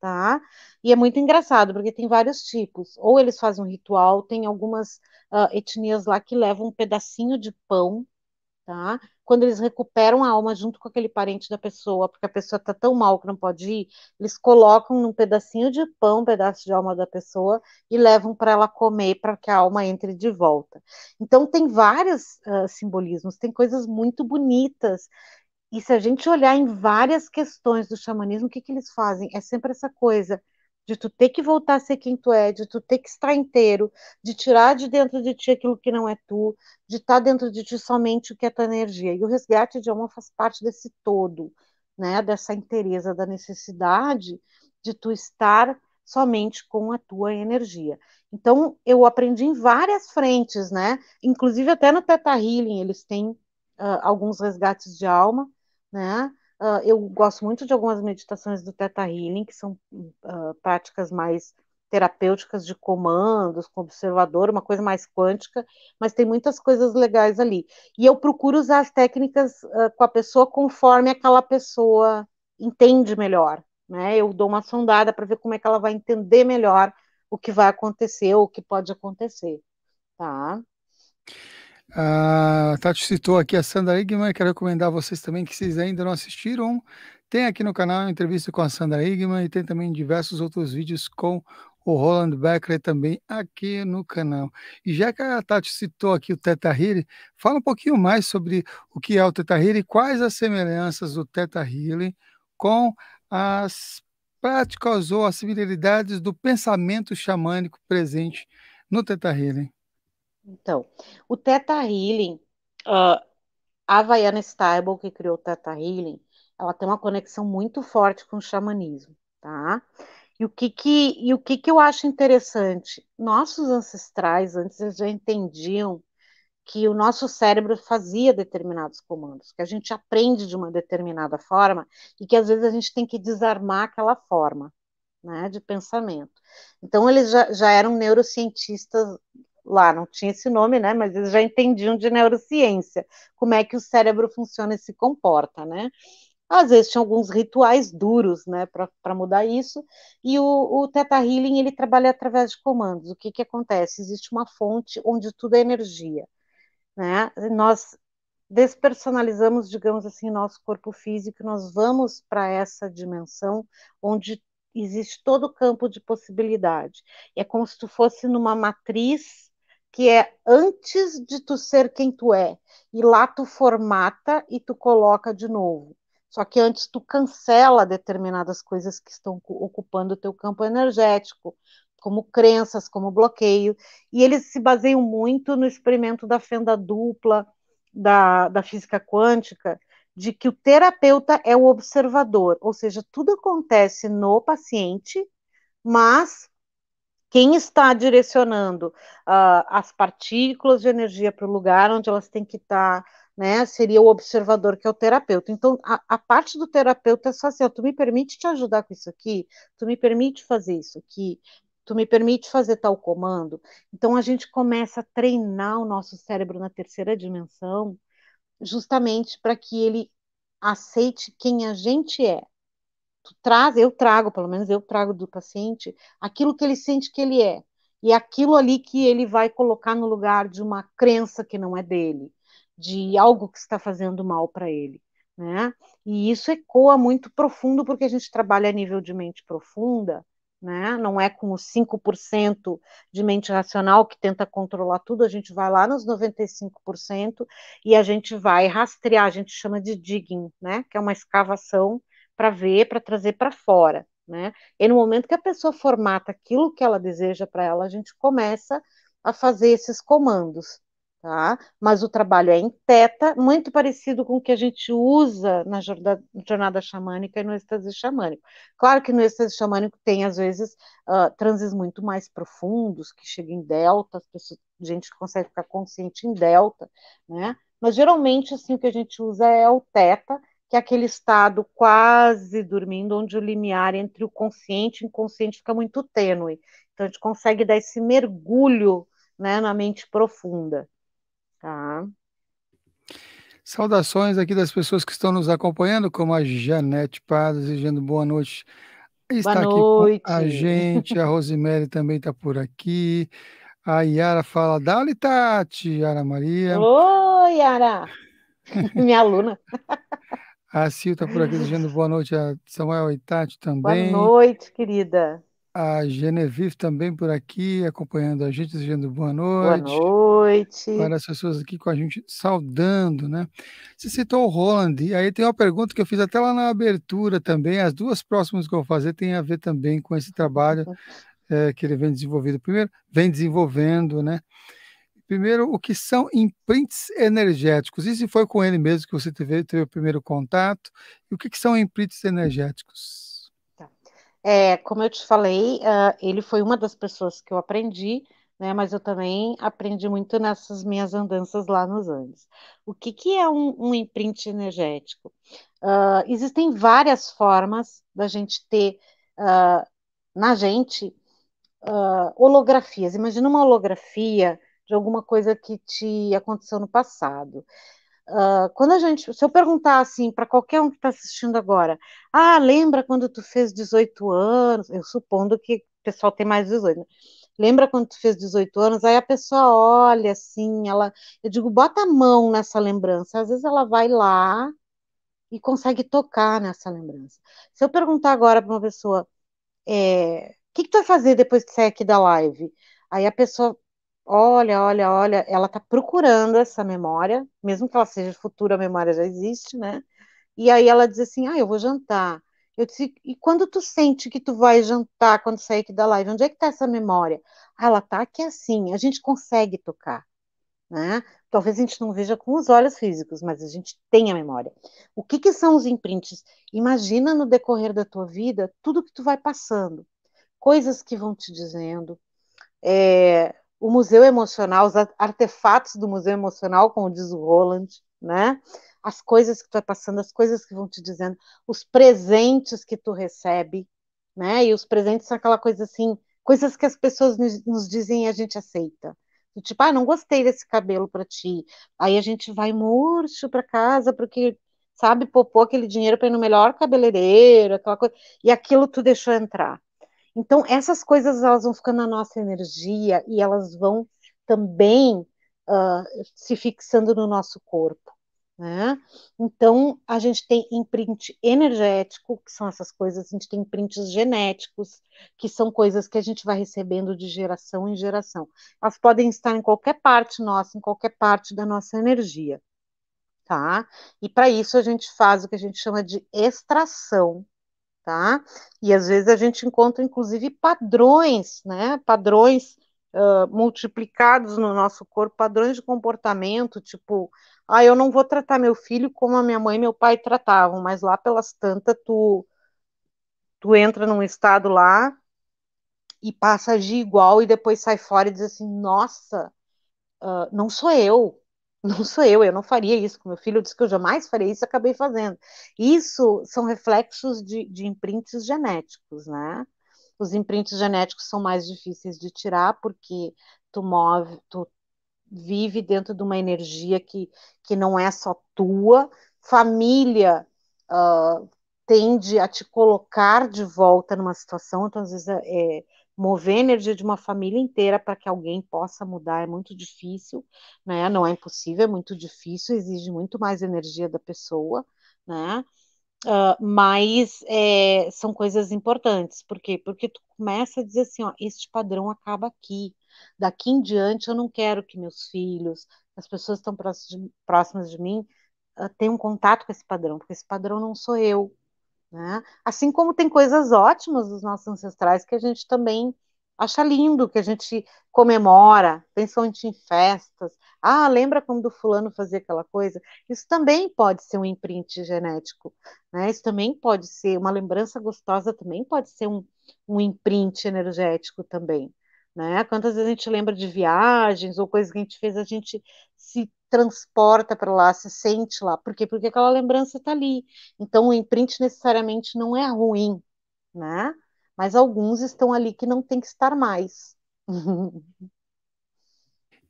tá? E é muito engraçado, porque tem vários tipos. Ou eles fazem um ritual, tem algumas uh, etnias lá que levam um pedacinho de pão tá? Quando eles recuperam a alma junto com aquele parente da pessoa, porque a pessoa está tão mal que não pode ir, eles colocam num pedacinho de pão, um pedaço de alma da pessoa e levam para ela comer para que a alma entre de volta. Então tem vários uh, ah, simbolismos, tem coisas muito bonitas. E se a gente olhar em várias questões do xamanismo, o que, que eles fazem? É sempre essa coisa de tu ter que voltar a ser quem tu é, de tu ter que estar inteiro, de tirar de dentro de ti aquilo que não é tu, de estar tá dentro de ti somente o que é tua energia. E o resgate de alma faz parte desse todo, né? Dessa inteireza, da necessidade de tu estar somente com a tua energia. Então, eu aprendi em várias frentes, né? Inclusive até no Teta Healing, eles têm uh, alguns resgates de alma, né? Uh, eu gosto muito de algumas meditações do Theta Healing, que são uh, práticas mais terapêuticas de comandos, com observador, uma coisa mais quântica, mas tem muitas coisas legais ali. E eu procuro usar as técnicas uh, com a pessoa conforme aquela pessoa entende melhor, né? Eu dou uma sondada para ver como é que ela vai entender melhor o que vai acontecer ou o que pode acontecer, tá? A Tati citou aqui a Sandra Igman, quero recomendar a vocês também que vocês ainda não assistiram. Tem aqui no canal uma entrevista com a Sandra Igman e tem também diversos outros vídeos com o Roland Becker também aqui no canal. E já que a Tati citou aqui o Teta fala um pouquinho mais sobre o que é o Teta e quais as semelhanças do Teta com as práticas ou as similaridades do pensamento xamânico presente no Teta então, o Teta Healing, uh, a Havaiana Steibel, que criou o Teta Healing, ela tem uma conexão muito forte com o xamanismo, tá? E o que que, e o que, que eu acho interessante? Nossos ancestrais, antes eles já entendiam que o nosso cérebro fazia determinados comandos, que a gente aprende de uma determinada forma e que às vezes a gente tem que desarmar aquela forma né, de pensamento. Então, eles já, já eram neurocientistas lá não tinha esse nome, né? Mas eles já entendiam de neurociência, como é que o cérebro funciona e se comporta, né? Às vezes tinha alguns rituais duros, né, para mudar isso. E o, o Theta Healing ele trabalha através de comandos. O que que acontece? Existe uma fonte onde tudo é energia, né? Nós despersonalizamos, digamos assim, nosso corpo físico, nós vamos para essa dimensão onde existe todo o campo de possibilidade. É como se tu fosse numa matriz que é antes de tu ser quem tu é. E lá tu formata e tu coloca de novo. Só que antes tu cancela determinadas coisas que estão ocupando o teu campo energético, como crenças, como bloqueio. E eles se baseiam muito no experimento da fenda dupla, da, da física quântica, de que o terapeuta é o observador, ou seja, tudo acontece no paciente, mas quem está direcionando uh, as partículas de energia para o lugar onde elas têm que estar, tá, né? Seria o observador que é o terapeuta. Então, a, a parte do terapeuta é só assim: ó, tu me permite te ajudar com isso aqui, tu me permite fazer isso aqui, tu me permite fazer tal comando. Então, a gente começa a treinar o nosso cérebro na terceira dimensão, justamente para que ele aceite quem a gente é tu traz, eu trago, pelo menos eu trago do paciente, aquilo que ele sente que ele é. E aquilo ali que ele vai colocar no lugar de uma crença que não é dele, de algo que está fazendo mal para ele. Né? E isso ecoa muito profundo, porque a gente trabalha a nível de mente profunda, né? Não é com os 5% de mente racional que tenta controlar tudo, a gente vai lá nos 95% e a gente vai rastrear, a gente chama de digging, né? Que é uma escavação para ver, para trazer para fora, né? E no momento que a pessoa formata aquilo que ela deseja para ela, a gente começa a fazer esses comandos, tá? Mas o trabalho é em teta, muito parecido com o que a gente usa na jornada, xamânica e no êxtase xamânico. Claro que no êxtase xamânico tem, às vezes, uh, transes muito mais profundos, que chegam em delta, pessoas, gente que consegue ficar consciente em delta, né? Mas geralmente, assim, o que a gente usa é o teta, que é aquele estado quase dormindo, onde o limiar entre o consciente e o inconsciente fica muito tênue. Então, a gente consegue dar esse mergulho né, na mente profunda. Tá? Saudações aqui das pessoas que estão nos acompanhando, como a Janete Paz, desejando boa noite. Está boa noite. a gente, a Rosemary também está por aqui. A Yara fala, Dali Tati, Yara Maria. Oi, Yara! Minha aluna. A Sil está por aqui dizendo boa noite a Samuel Itati também. Boa noite, querida. A Genevieve também por aqui, acompanhando a gente, dizendo boa noite. Boa noite. Para as pessoas aqui com a gente, saudando, né? Você citou o Roland, e aí tem uma pergunta que eu fiz até lá na abertura também, as duas próximas que eu vou fazer têm a ver também com esse trabalho é, que ele vem desenvolvido. Primeiro, vem desenvolvendo, né? Primeiro, o que são imprints energéticos? e se foi com ele mesmo que você teve, teve o primeiro contato. E o que, que são imprints energéticos? Tá. É, como eu te falei, uh, ele foi uma das pessoas que eu aprendi, né, mas eu também aprendi muito nessas minhas andanças lá nos Andes. O que, que é um, um imprint energético? Uh, existem várias formas da gente ter uh, na gente holografias. Imagina uma holografia de alguma coisa que te aconteceu no passado. Uh, quando a gente, se eu perguntar assim para qualquer um que está assistindo agora, ah, lembra quando tu fez 18 anos? Eu supondo que o pessoal tem mais 18. Né? Lembra quando tu fez 18 anos? Aí a pessoa olha assim, ela, eu digo, bota a mão nessa lembrança. Às vezes ela vai lá e consegue tocar nessa lembrança. Se eu perguntar agora para uma pessoa, é, o que, que tu vai fazer depois que sair aqui da live? Aí a pessoa olha, olha, olha, ela está procurando essa memória, mesmo que ela seja futura, a memória já existe, né? E aí ela diz assim, ah, eu vou jantar. Eu disse, e quando tu sente que tu vai jantar, quando sair aqui da live, onde é que está essa memória? Ah, ela está aqui assim, a gente consegue tocar, né? Talvez a gente não veja com os olhos físicos, mas a gente tem a memória. O que, que são os imprints? Imagina no decorrer da tua vida tudo que tu vai passando, coisas que vão te dizendo, é, o Museu Emocional, os artefatos do Museu Emocional, como diz o Roland, né? As coisas que tu vai passando, as coisas que vão te dizendo, os presentes que tu recebe, né? E os presentes são aquela coisa assim, coisas que as pessoas nos, nos dizem e a gente aceita. Tipo, ah, não gostei desse cabelo para ti. Aí a gente vai murcho para casa porque sabe, popou aquele dinheiro para ir no melhor cabeleireiro, aquela coisa. E aquilo tu deixou entrar. Então, essas coisas elas vão ficando na nossa energia e elas vão também uh, se fixando no nosso corpo. Né? Então, a gente tem imprint energético, que são essas coisas, a gente tem imprints genéticos, que são coisas que a gente vai recebendo de geração em geração. Elas podem estar em qualquer parte nossa, em qualquer parte da nossa energia. Tá? E para isso a gente faz o que a gente chama de extração tá? E às vezes a gente encontra, inclusive, padrões, né? Padrões uh, multiplicados no nosso corpo, padrões de comportamento, tipo, ah, eu não vou tratar meu filho como a minha mãe e meu pai tratavam, mas lá pelas tantas tu, tu entra num estado lá e passa a agir igual e depois sai fora e diz assim, nossa, uh, não sou eu, não sou eu, eu não faria isso com meu filho, eu disse que eu jamais faria isso, acabei fazendo. Isso são reflexos de, de imprints genéticos, né? Os imprints genéticos são mais difíceis de tirar porque tu move, tu vive dentro de uma energia que, que não é só tua, família uh, tende a te colocar de volta numa situação, então às vezes é, é mover a energia de uma família inteira para que alguém possa mudar é muito difícil, né? Não é impossível, é muito difícil, exige muito mais energia da pessoa, né? Uh, mas é, são coisas importantes, por quê? Porque tu começa a dizer assim, ó, este padrão acaba aqui, daqui em diante eu não quero que meus filhos, as pessoas que estão próximas de, próximas de mim, uh, tenham contato com esse padrão, porque esse padrão não sou eu, né? Assim como tem coisas ótimas dos nossos ancestrais que a gente também acha lindo, que a gente comemora, principalmente em festas. Ah, lembra quando o fulano fazia aquela coisa? Isso também pode ser um imprint genético, né? Isso também pode ser uma lembrança gostosa, também pode ser um, um imprint energético também. Né? Quantas vezes a gente lembra de viagens ou coisas que a gente fez, a gente se transporta para lá, se sente lá. Por quê? Porque aquela lembrança está ali. Então, o imprint necessariamente não é ruim, né? Mas alguns estão ali que não tem que estar mais.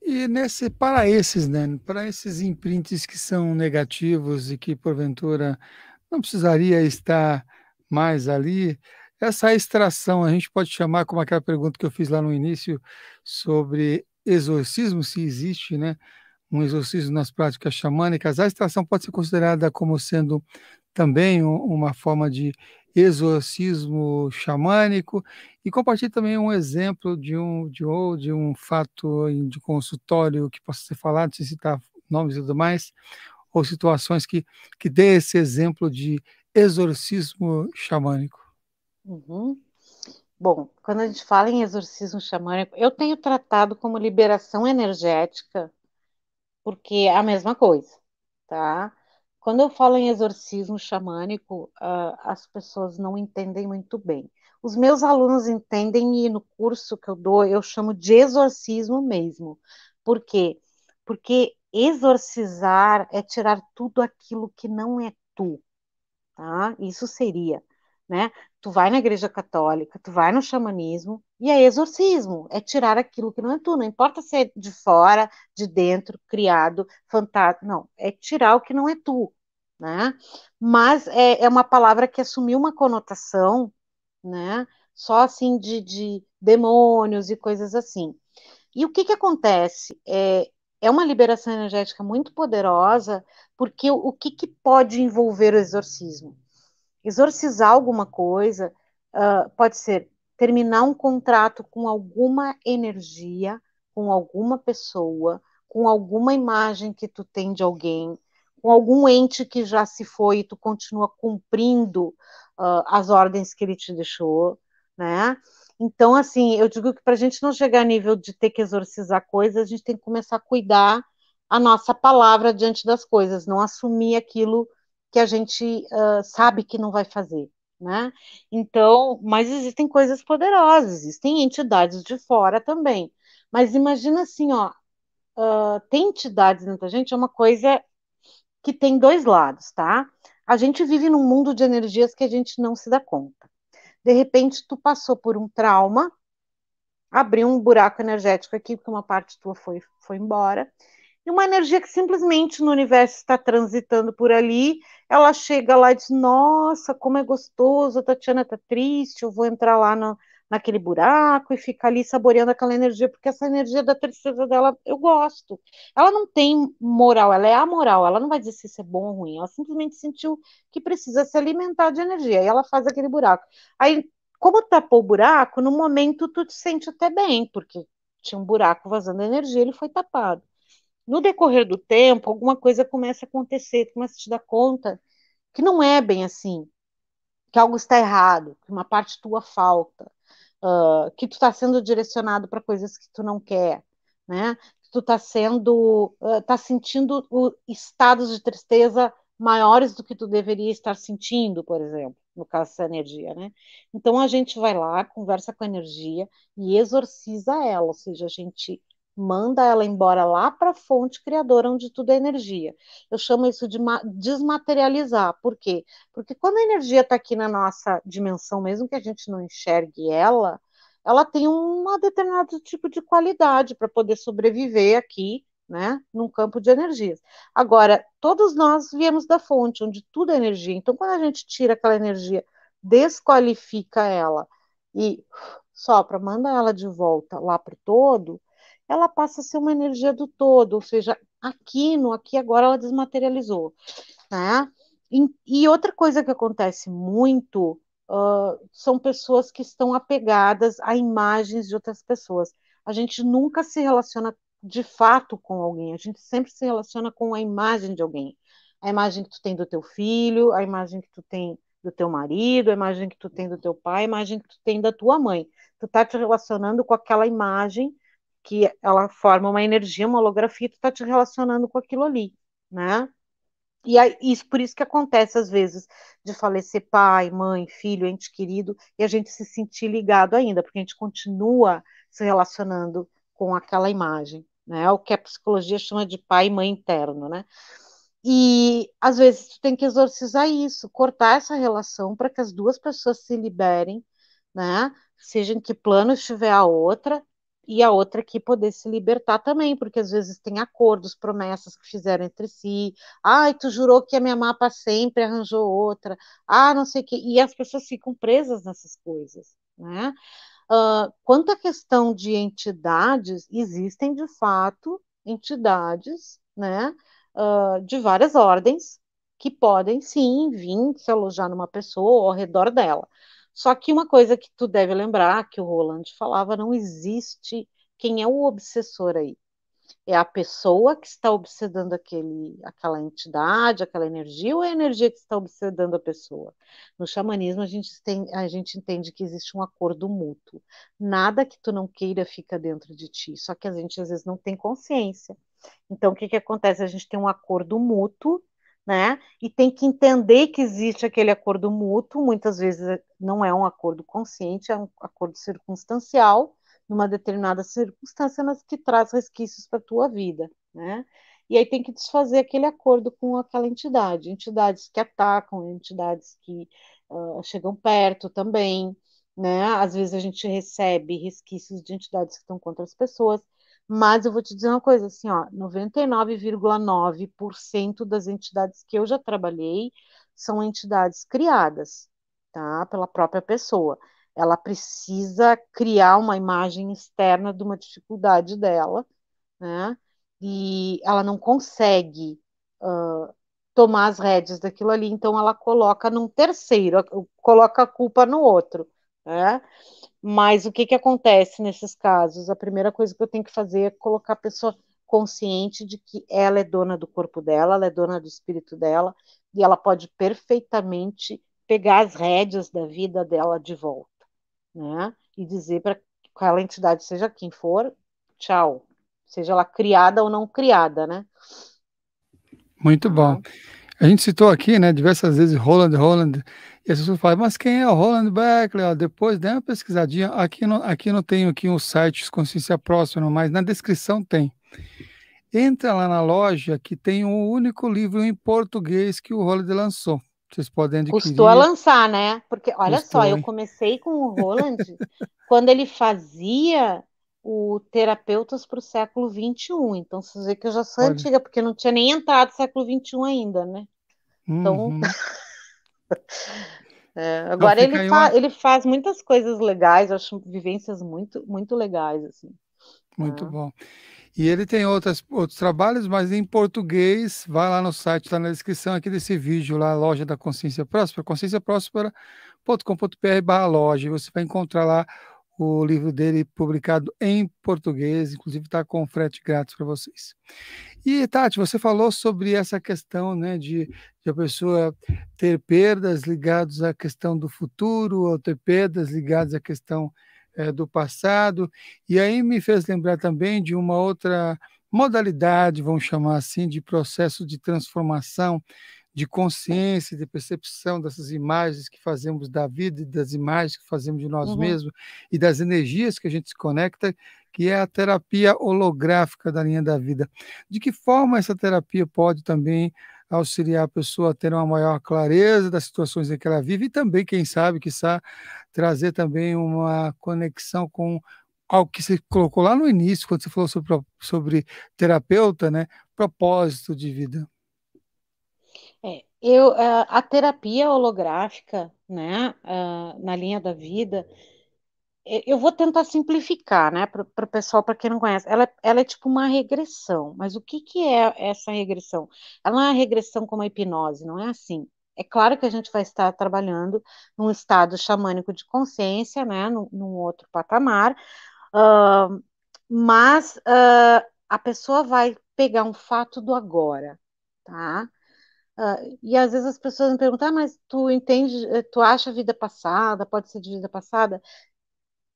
E nesse, para esses, né, para esses imprints que são negativos e que porventura não precisaria estar mais ali, essa extração, a gente pode chamar como aquela pergunta que eu fiz lá no início sobre exorcismo, se existe, né? Um exorcismo nas práticas xamânicas. A extração pode ser considerada como sendo também uma forma de exorcismo xamânico e compartilhe também um exemplo de um de ou de um fato de consultório que possa ser falado, sem citar nomes e tudo mais, ou situações que que dê esse exemplo de exorcismo xamânico. Uhum. Bom, quando a gente fala em exorcismo xamânico, eu tenho tratado como liberação energética, porque é a mesma coisa, tá? Quando eu falo em exorcismo xamânico, uh, as pessoas não entendem muito bem. Os meus alunos entendem e no curso que eu dou, eu chamo de exorcismo mesmo. Por quê? Porque exorcizar é tirar tudo aquilo que não é tu, tá? Isso seria né? Tu vai na igreja católica, tu vai no xamanismo e é exorcismo, é tirar aquilo que não é tu, não importa se é de fora, de dentro, criado, fantasma, não, é tirar o que não é tu, né? Mas é, é uma palavra que assumiu uma conotação, né? Só assim de, de demônios e coisas assim. E o que que acontece? É, é uma liberação energética muito poderosa, porque o, o que, que pode envolver o exorcismo? exorcizar alguma coisa, uh, pode ser terminar um contrato com alguma energia, com alguma pessoa, com alguma imagem que tu tem de alguém, com algum ente que já se foi e tu continua cumprindo uh, as ordens que ele te deixou, né? Então, assim, eu digo que para a gente não chegar a nível de ter que exorcizar coisas, a gente tem que começar a cuidar a nossa palavra diante das coisas, não assumir aquilo que a gente uh, sabe que não vai fazer. Né? Então, mas existem coisas poderosas, existem entidades de fora também. Mas imagina assim, ó, uh, tem entidades dentro da gente é uma coisa que tem dois lados, tá? A gente vive num mundo de energias que a gente não se dá conta. De repente, tu passou por um trauma, abriu um buraco energético aqui, porque uma parte tua foi, foi embora, e uma energia que simplesmente no universo está transitando por ali. Ela chega lá e diz: Nossa, como é gostoso, a Tatiana está triste, eu vou entrar lá no, naquele buraco e ficar ali saboreando aquela energia, porque essa energia da tristeza dela eu gosto. Ela não tem moral, ela é amoral, ela não vai dizer se isso é bom ou ruim, ela simplesmente sentiu que precisa se alimentar de energia, e ela faz aquele buraco. Aí, como tapou o buraco, no momento tu te sente até bem, porque tinha um buraco vazando energia, ele foi tapado no decorrer do tempo, alguma coisa começa a acontecer, tu começa a te dar conta que não é bem assim, que algo está errado, que uma parte tua falta, uh, que tu está sendo direcionado para coisas que tu não quer, né? Que tu está sendo, está ah, uh, sentindo estados de tristeza maiores do que tu deveria estar sentindo, por exemplo, no caso dessa energia, né? Então a gente vai lá, conversa com a energia e exorciza ela, ou seja, a gente manda ela embora lá para a fonte criadora, onde tudo é energia. Eu chamo isso de desmaterializar. Por quê? Porque quando a energia está aqui na nossa dimensão, mesmo que a gente não enxergue ela, ela tem um determinado tipo de qualidade para poder sobreviver aqui, né, num campo de energias. Agora, todos nós viemos da fonte, onde tudo é energia. Então, quando a gente tira aquela energia, desqualifica ela e sopra, manda ela de volta lá para o todo, ela passa a ser uma energia do todo, ou seja, aqui no aqui agora ela desmaterializou, né? E, e outra coisa que acontece muito uh, são pessoas que estão apegadas a imagens de outras pessoas. A gente nunca se relaciona de fato com alguém, a gente sempre se relaciona com a imagem de alguém. A imagem que tu tem do teu filho, a imagem que tu tem do teu marido, a imagem que tu tem do teu pai, a imagem que tu tem da tua mãe. Tu tá te relacionando com aquela imagem que ela forma uma energia, uma holografia, tu tá te relacionando com aquilo ali, né? E é isso, por isso que acontece às vezes de falecer pai, mãe, filho, ente querido, e a gente se sentir ligado ainda, porque a gente continua se relacionando com aquela imagem, né? É o que a psicologia chama de pai e mãe interno, né? E às vezes tu tem que exorcizar isso, cortar essa relação para que as duas pessoas se liberem, né? Seja em que plano estiver a outra, e a outra é que poder se libertar também, porque às vezes tem acordos, promessas que fizeram entre si. Ai, tu jurou que ia me amar para sempre, arranjou outra. Ah, não sei o quê. E as pessoas ficam presas nessas coisas, né? Uh, quanto à questão de entidades, existem de fato entidades, né, uh, de várias ordens que podem sim vir se alojar numa pessoa ou ao redor dela. Só que uma coisa que tu deve lembrar, que o Roland falava, não existe quem é o obsessor aí. É a pessoa que está obsedando aquele, aquela entidade, aquela energia, ou é a energia que está obsedando a pessoa? No xamanismo, a gente, tem, a gente entende que existe um acordo mútuo. Nada que tu não queira fica dentro de ti, só que a gente às vezes não tem consciência. Então, o que, que acontece? A gente tem um acordo mútuo né? E tem que entender que existe aquele acordo mútuo, muitas vezes eh, não é um acordo consciente, é um acordo circunstancial, numa determinada circunstância, mas que traz resquícios para a tua vida, né? E aí tem que desfazer aquele acordo com aquela entidade, entidades que atacam, entidades que uh, chegam perto também, né? Às vezes a gente recebe resquícios de entidades que estão contra as pessoas. Mas eu vou te dizer uma coisa, assim, ó, 99,9% das entidades que eu já trabalhei são entidades criadas, tá? Pela própria pessoa. Ela precisa criar uma imagem externa de uma dificuldade dela, né? E ela não consegue uh, tomar as rédeas daquilo ali, então ela coloca num terceiro, coloca a culpa no outro, né? Mas o que, que acontece nesses casos? A primeira coisa que eu tenho que fazer é colocar a pessoa consciente de que ela é dona do corpo dela, ela é dona do espírito dela, e ela pode perfeitamente pegar as rédeas da vida dela de volta, né? E dizer para aquela entidade, seja quem for, tchau, seja ela criada ou não criada, né? Muito bom. Tá? A gente citou aqui, né, diversas vezes Roland Roland, e as pessoas falam, mas quem é o Roland Beckley? depois dê uma pesquisadinha. Aqui não, aqui não tenho aqui um site Consciência Próxima, mas na descrição tem. Entra lá na loja que tem o um único livro em português que o Roland lançou. Vocês podem adquirir. Custou a lançar, né? Porque, olha Custou, só, hein? eu comecei com o Roland quando ele fazia o Terapeutas para o século XXI. Então, vocês vê que eu já sou Olha. antiga, porque não tinha nem entrado século XXI ainda, né? Então. Uhum. é, agora ele, fa uma... ele faz muitas coisas legais, eu acho vivências muito, muito legais. Assim. Muito é. bom. E ele tem outras, outros trabalhos, mas em português, vai lá no site, está na descrição aqui desse vídeo, lá, Loja da Consciência Próspera, consciênciapróspera.com.br barra loja, você vai encontrar lá o livro dele publicado em português, inclusive está com frete grátis para vocês. E Tati, você falou sobre essa questão né, de, de a pessoa ter perdas ligadas à questão do futuro, ou ter perdas ligadas à questão é, do passado, e aí me fez lembrar também de uma outra modalidade, vamos chamar assim, de processo de transformação de consciência, de percepção dessas imagens que fazemos da vida e das imagens que fazemos de nós uhum. mesmos e das energias que a gente se conecta, que é a terapia holográfica da linha da vida. De que forma essa terapia pode também auxiliar a pessoa a ter uma maior clareza das situações em que ela vive e também, quem sabe, quiçá, trazer também uma conexão com algo que você colocou lá no início, quando você falou sobre, sobre terapeuta, né? Propósito de vida. Eu, eh, a terapia holográfica, né, eh, na linha da vida, eu vou tentar simplificar, né, para o pessoal, para quem não conhece. Ela, é, ela, é tipo uma regressão, mas o que, que é essa regressão? Ela não é uma regressão como a hipnose, não é assim. É claro que a gente vai estar trabalhando num estado xamânico de consciência, né, num, num outro patamar, uh, mas uh, a pessoa vai pegar um fato do agora, tá? Uh, e às vezes as pessoas me perguntam, ah, mas tu entende, eh, tu acha vida passada, pode ser de vida passada?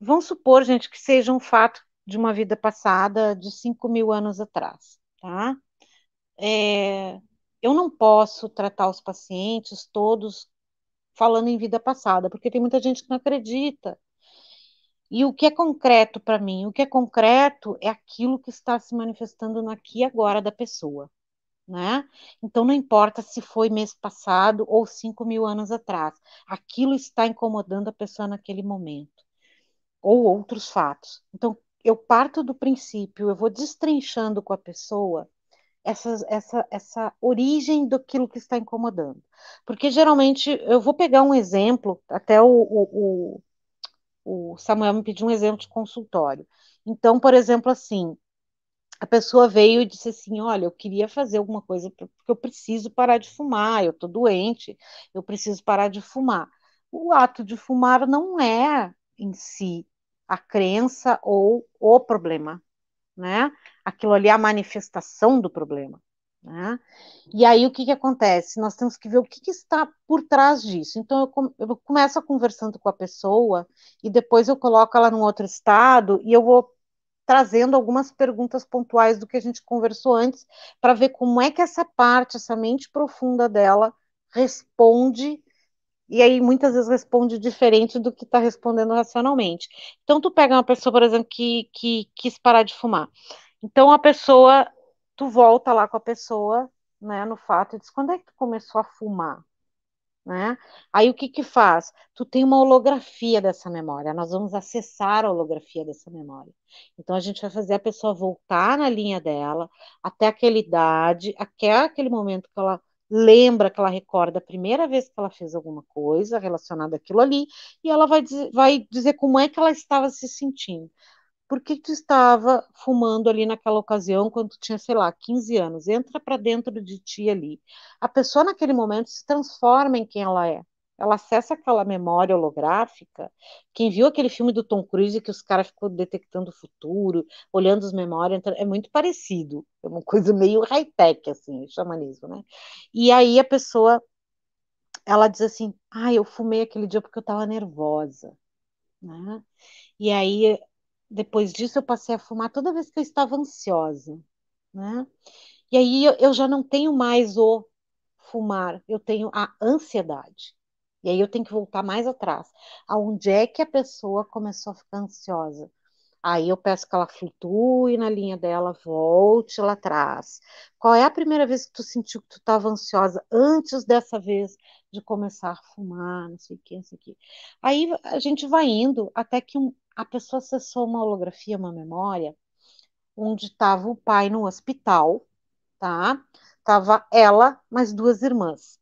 Vamos supor, gente, que seja um fato de uma vida passada de 5 mil anos atrás, tá? É, eu não posso tratar os pacientes todos falando em vida passada, porque tem muita gente que não acredita. E o que é concreto para mim? O que é concreto é aquilo que está se manifestando no aqui e agora da pessoa né? Então não importa se foi mês passado ou cinco mil anos atrás, aquilo está incomodando a pessoa naquele momento ou outros fatos. Então eu parto do princípio, eu vou destrinchando com a pessoa essa, essa, essa origem daquilo que está incomodando, porque geralmente eu vou pegar um exemplo, até o, o, o, o Samuel me pediu um exemplo de consultório. Então, por exemplo, assim, a pessoa veio e disse assim: Olha, eu queria fazer alguma coisa porque eu preciso parar de fumar, eu estou doente, eu preciso parar de fumar. O ato de fumar não é em si a crença ou o problema, né? Aquilo ali é a manifestação do problema. Né? E aí o que, que acontece? Nós temos que ver o que, que está por trás disso. Então eu, com, eu começo conversando com a pessoa e depois eu coloco ela num outro estado e eu vou trazendo algumas perguntas pontuais do que a gente conversou antes, para ver como é que essa parte, essa mente profunda dela responde, e aí muitas vezes responde diferente do que está respondendo racionalmente. Então, tu pega uma pessoa, por exemplo, que, que quis parar de fumar. Então, a pessoa, tu volta lá com a pessoa, né, no fato, e diz, quando é que tu começou a fumar? Né? Aí o que que faz? Tu tem uma holografia dessa memória, nós vamos acessar a holografia dessa memória. Então a gente vai fazer a pessoa voltar na linha dela até aquela idade, até aquele momento que ela lembra, que ela recorda a primeira vez que ela fez alguma coisa relacionada àquilo ali, e ela vai dizer, vai dizer como é que ela estava se sentindo por que tu estava fumando ali naquela ocasião quando tu tinha, sei lá, 15 anos? Entra para dentro de ti ali. A pessoa naquele momento se transforma em quem ela é. Ela acessa aquela memória holográfica. Quem viu aquele filme do Tom Cruise que os caras ficou detectando o futuro, olhando as memórias, então, é muito parecido. É uma coisa meio high-tech, assim, xamanismo, né? E aí a pessoa, ela diz assim, ah, eu fumei aquele dia porque eu estava nervosa. Né? E aí depois disso, eu passei a fumar toda vez que eu estava ansiosa, né? E aí eu, eu já não tenho mais o fumar, eu tenho a ansiedade. E aí eu tenho que voltar mais atrás. Aonde é que a pessoa começou a ficar ansiosa? Aí eu peço que ela flutue na linha dela, volte lá atrás. Qual é a primeira vez que tu sentiu que tu estava ansiosa antes dessa vez de começar a fumar, não sei o que, não sei o que. Aí a gente vai indo até que um, a pessoa acessou uma holografia, uma memória, onde estava o pai no hospital, tá? Tava ela, mais duas irmãs.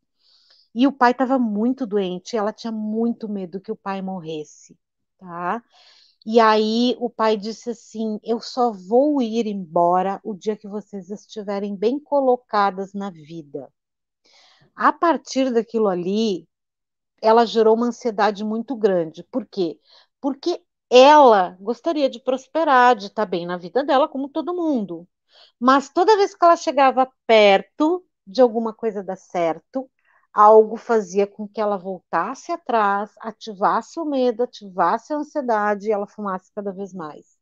E o pai estava muito doente, ela tinha muito medo que o pai morresse, tá? E aí o pai disse assim: "Eu só vou ir embora o dia que vocês estiverem bem colocadas na vida". A partir daquilo ali, ela gerou uma ansiedade muito grande. Por quê? Porque ela gostaria de prosperar, de estar bem na vida dela, como todo mundo. Mas toda vez que ela chegava perto de alguma coisa dar certo, algo fazia com que ela voltasse atrás, ativasse o medo, ativasse a ansiedade e ela fumasse cada vez mais.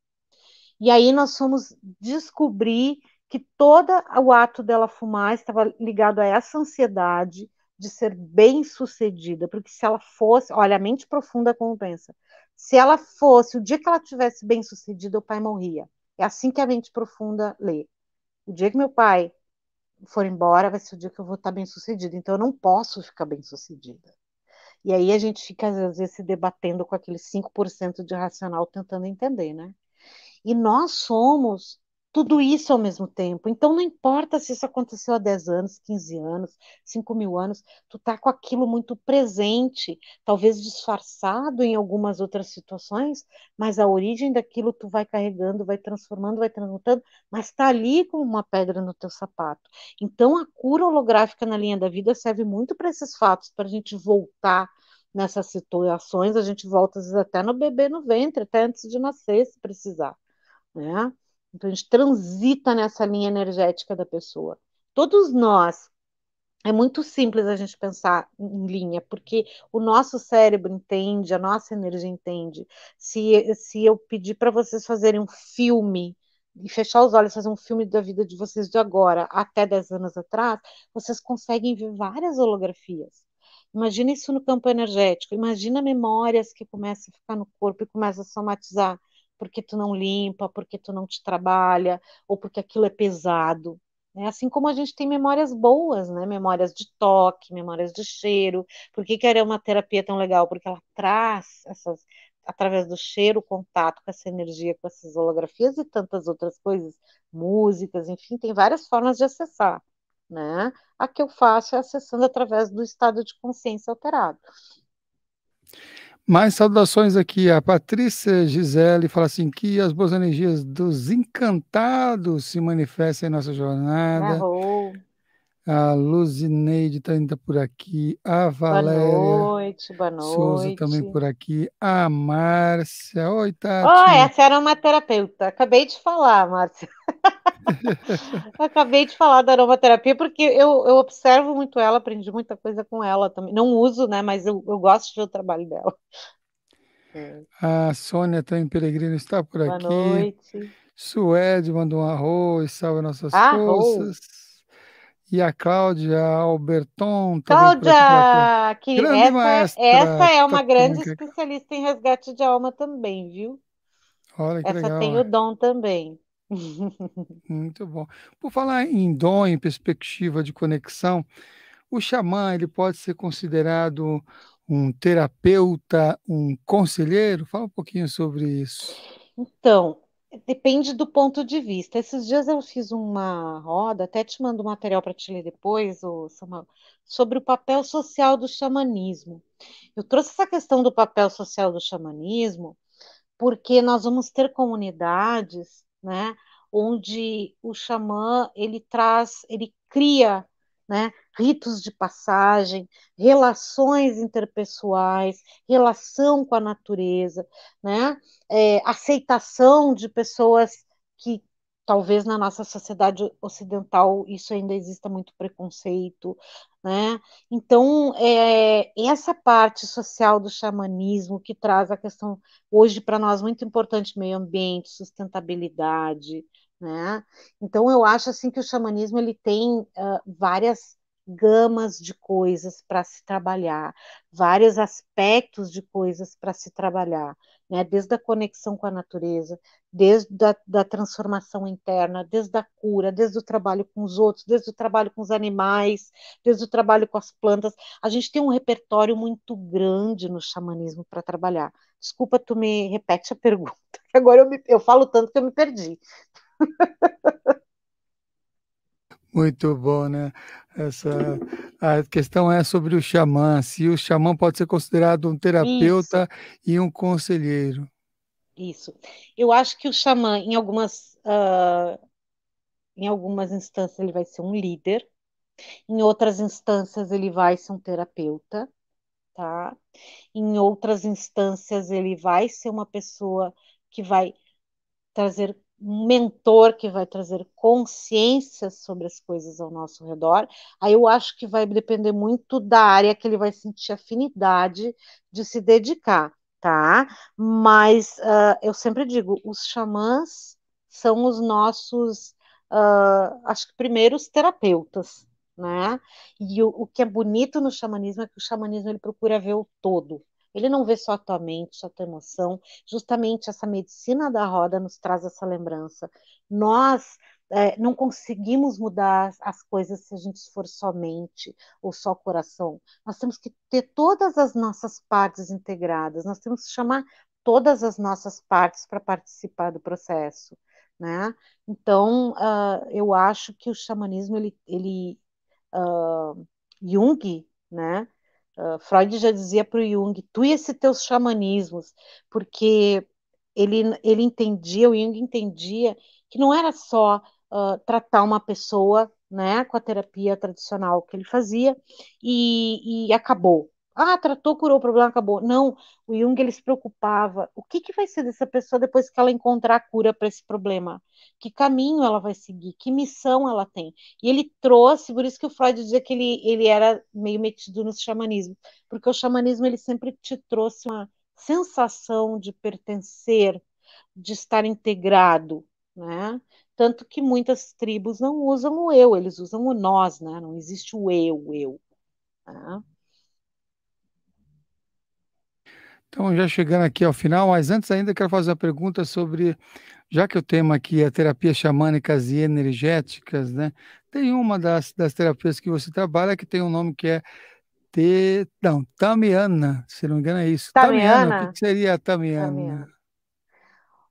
E aí nós fomos descobrir que todo o ato dela fumar estava ligado a essa ansiedade de ser bem sucedida, porque se ela fosse, olha, a mente profunda como pensa, se ela fosse, o dia que ela tivesse bem sucedido o pai morria. É assim que a mente profunda lê. O dia que meu pai for embora, vai ser o dia que eu vou estar bem sucedida. Então eu não posso ficar bem sucedida. E aí a gente fica, às vezes, se debatendo com aqueles 5% de racional tentando entender, né? E nós somos tudo isso ao mesmo tempo. Então, não importa se isso aconteceu há 10 anos, 15 anos, 5 mil anos, tu tá com aquilo muito presente, talvez disfarçado em algumas outras situações, mas a origem daquilo tu vai carregando, vai transformando, vai transmutando, mas está ali como uma pedra no teu sapato. Então, a cura holográfica na linha da vida serve muito para esses fatos, para a gente voltar nessas situações, a gente volta às vezes até no bebê no ventre, até antes de nascer, se precisar. Né? Então a gente transita nessa linha energética da pessoa. Todos nós. É muito simples a gente pensar em linha, porque o nosso cérebro entende, a nossa energia entende. Se, se eu pedir para vocês fazerem um filme e fechar os olhos, fazer um filme da vida de vocês de agora até 10 anos atrás, vocês conseguem ver várias holografias. Imagina isso no campo energético, imagina memórias que começam a ficar no corpo e começam a somatizar porque tu não limpa, porque tu não te trabalha, ou porque aquilo é pesado. Né? Assim como a gente tem memórias boas, né? memórias de toque, memórias de cheiro. Por que, que era uma terapia é tão legal? Porque ela traz essas, através do cheiro, o contato com essa energia, com essas holografias e tantas outras coisas, músicas, enfim, tem várias formas de acessar. Né? A que eu faço é acessando através do estado de consciência alterado. Mais saudações aqui a Patrícia Gisele fala assim que as boas energias dos encantados se manifestem em nossa jornada. Arrou. A Luzineide está ainda por aqui, a Valéria. Boa noite, boa noite. Souza também por aqui, a Márcia. Oi, Tati. Oh, essa era uma terapeuta. Acabei de falar, Márcia. Acabei de falar da aromaterapia porque eu, eu observo muito ela, aprendi muita coisa com ela também. Não uso, né? Mas eu, eu gosto do trabalho dela. É. A Sônia também Peregrino está por Boa aqui. Boa noite. Suede mandou um arroz, salve nossas arroz. forças. E a Cláudia Alberton. Cláudia, que grande essa, é, maestra, essa é uma grande especialista em resgate de alma também, viu? Olha que essa legal. tem o é. dom também. Muito bom. Por falar em dom, em perspectiva de conexão, o xamã ele pode ser considerado um terapeuta, um conselheiro? Fala um pouquinho sobre isso. Então, depende do ponto de vista. Esses dias eu fiz uma roda, até te mando material para te ler depois, ô, Samuel, sobre o papel social do xamanismo. Eu trouxe essa questão do papel social do xamanismo porque nós vamos ter comunidades né? Onde o xamã ele traz, ele cria, né? Ritos de passagem, relações interpessoais, relação com a natureza, né? É, aceitação de pessoas que talvez na nossa sociedade ocidental isso ainda exista muito preconceito, né? Então, é, essa parte social do xamanismo que traz a questão, hoje para nós, muito importante, meio ambiente, sustentabilidade, né? Então, eu acho assim que o xamanismo ele tem uh, várias gamas de coisas para se trabalhar, vários aspectos de coisas para se trabalhar, né? desde a conexão com a natureza, desde a da transformação interna, desde a cura, desde o trabalho com os outros, desde o trabalho com os animais, desde o trabalho com as plantas. A gente tem um repertório muito grande no xamanismo para trabalhar. Desculpa, tu me repete a pergunta, agora eu, me, eu falo tanto que eu me perdi. Muito bom, né? Essa, a questão é sobre o xamã, se o xamã pode ser considerado um terapeuta Isso. e um conselheiro. Isso. Eu acho que o xamã, em algumas, uh, em algumas instâncias, ele vai ser um líder, em outras instâncias, ele vai ser um terapeuta, tá? Em outras instâncias, ele vai ser uma pessoa que vai trazer um mentor que vai trazer consciência sobre as coisas ao nosso redor. Aí eu acho que vai depender muito da área que ele vai sentir afinidade de se dedicar, tá? Mas uh, eu sempre digo, os xamãs são os nossos, uh, acho que primeiros terapeutas, né? E o, o que é bonito no xamanismo é que o xamanismo ele procura ver o todo, ele não vê só a tua mente, só a tua emoção. Justamente essa medicina da roda nos traz essa lembrança. Nós é, não conseguimos mudar as coisas se a gente for somente ou só coração. Nós temos que ter todas as nossas partes integradas, nós temos que chamar todas as nossas partes para participar do processo. Né? Então, uh, eu acho que o xamanismo, ele, ele uh, Jung, né, ah, Freud já dizia para o Jung: tu e esses teus xamanismos, porque ele, ele entendia, o Jung entendia que não era só uh, tratar uma pessoa né, com a terapia tradicional que ele fazia e, e acabou ah, tratou, curou o problema, acabou. Não, o Jung ele se preocupava. O que, que vai ser dessa pessoa depois que ela encontrar a cura para esse problema? Que caminho ela vai seguir? Que missão ela tem? E ele trouxe, por isso que o Freud dizia que ele, ele era meio metido no xamanismo, porque o xamanismo ele sempre te trouxe uma sensação de pertencer, de estar integrado, né? Tanto que muitas tribos não usam o eu, eles usam o nós, né? Não existe o eu, o eu. Né? Então, já chegando aqui ao final, mas antes ainda quero fazer uma pergunta sobre, já que o tema aqui é terapias xamânicas e energéticas, né? Tem uma das, das terapias que você trabalha que tem um nome que é te, não, Tamiana, se não me engano é isso. Tamiana? Tamiana o que seria a Tamiana? Tamiana?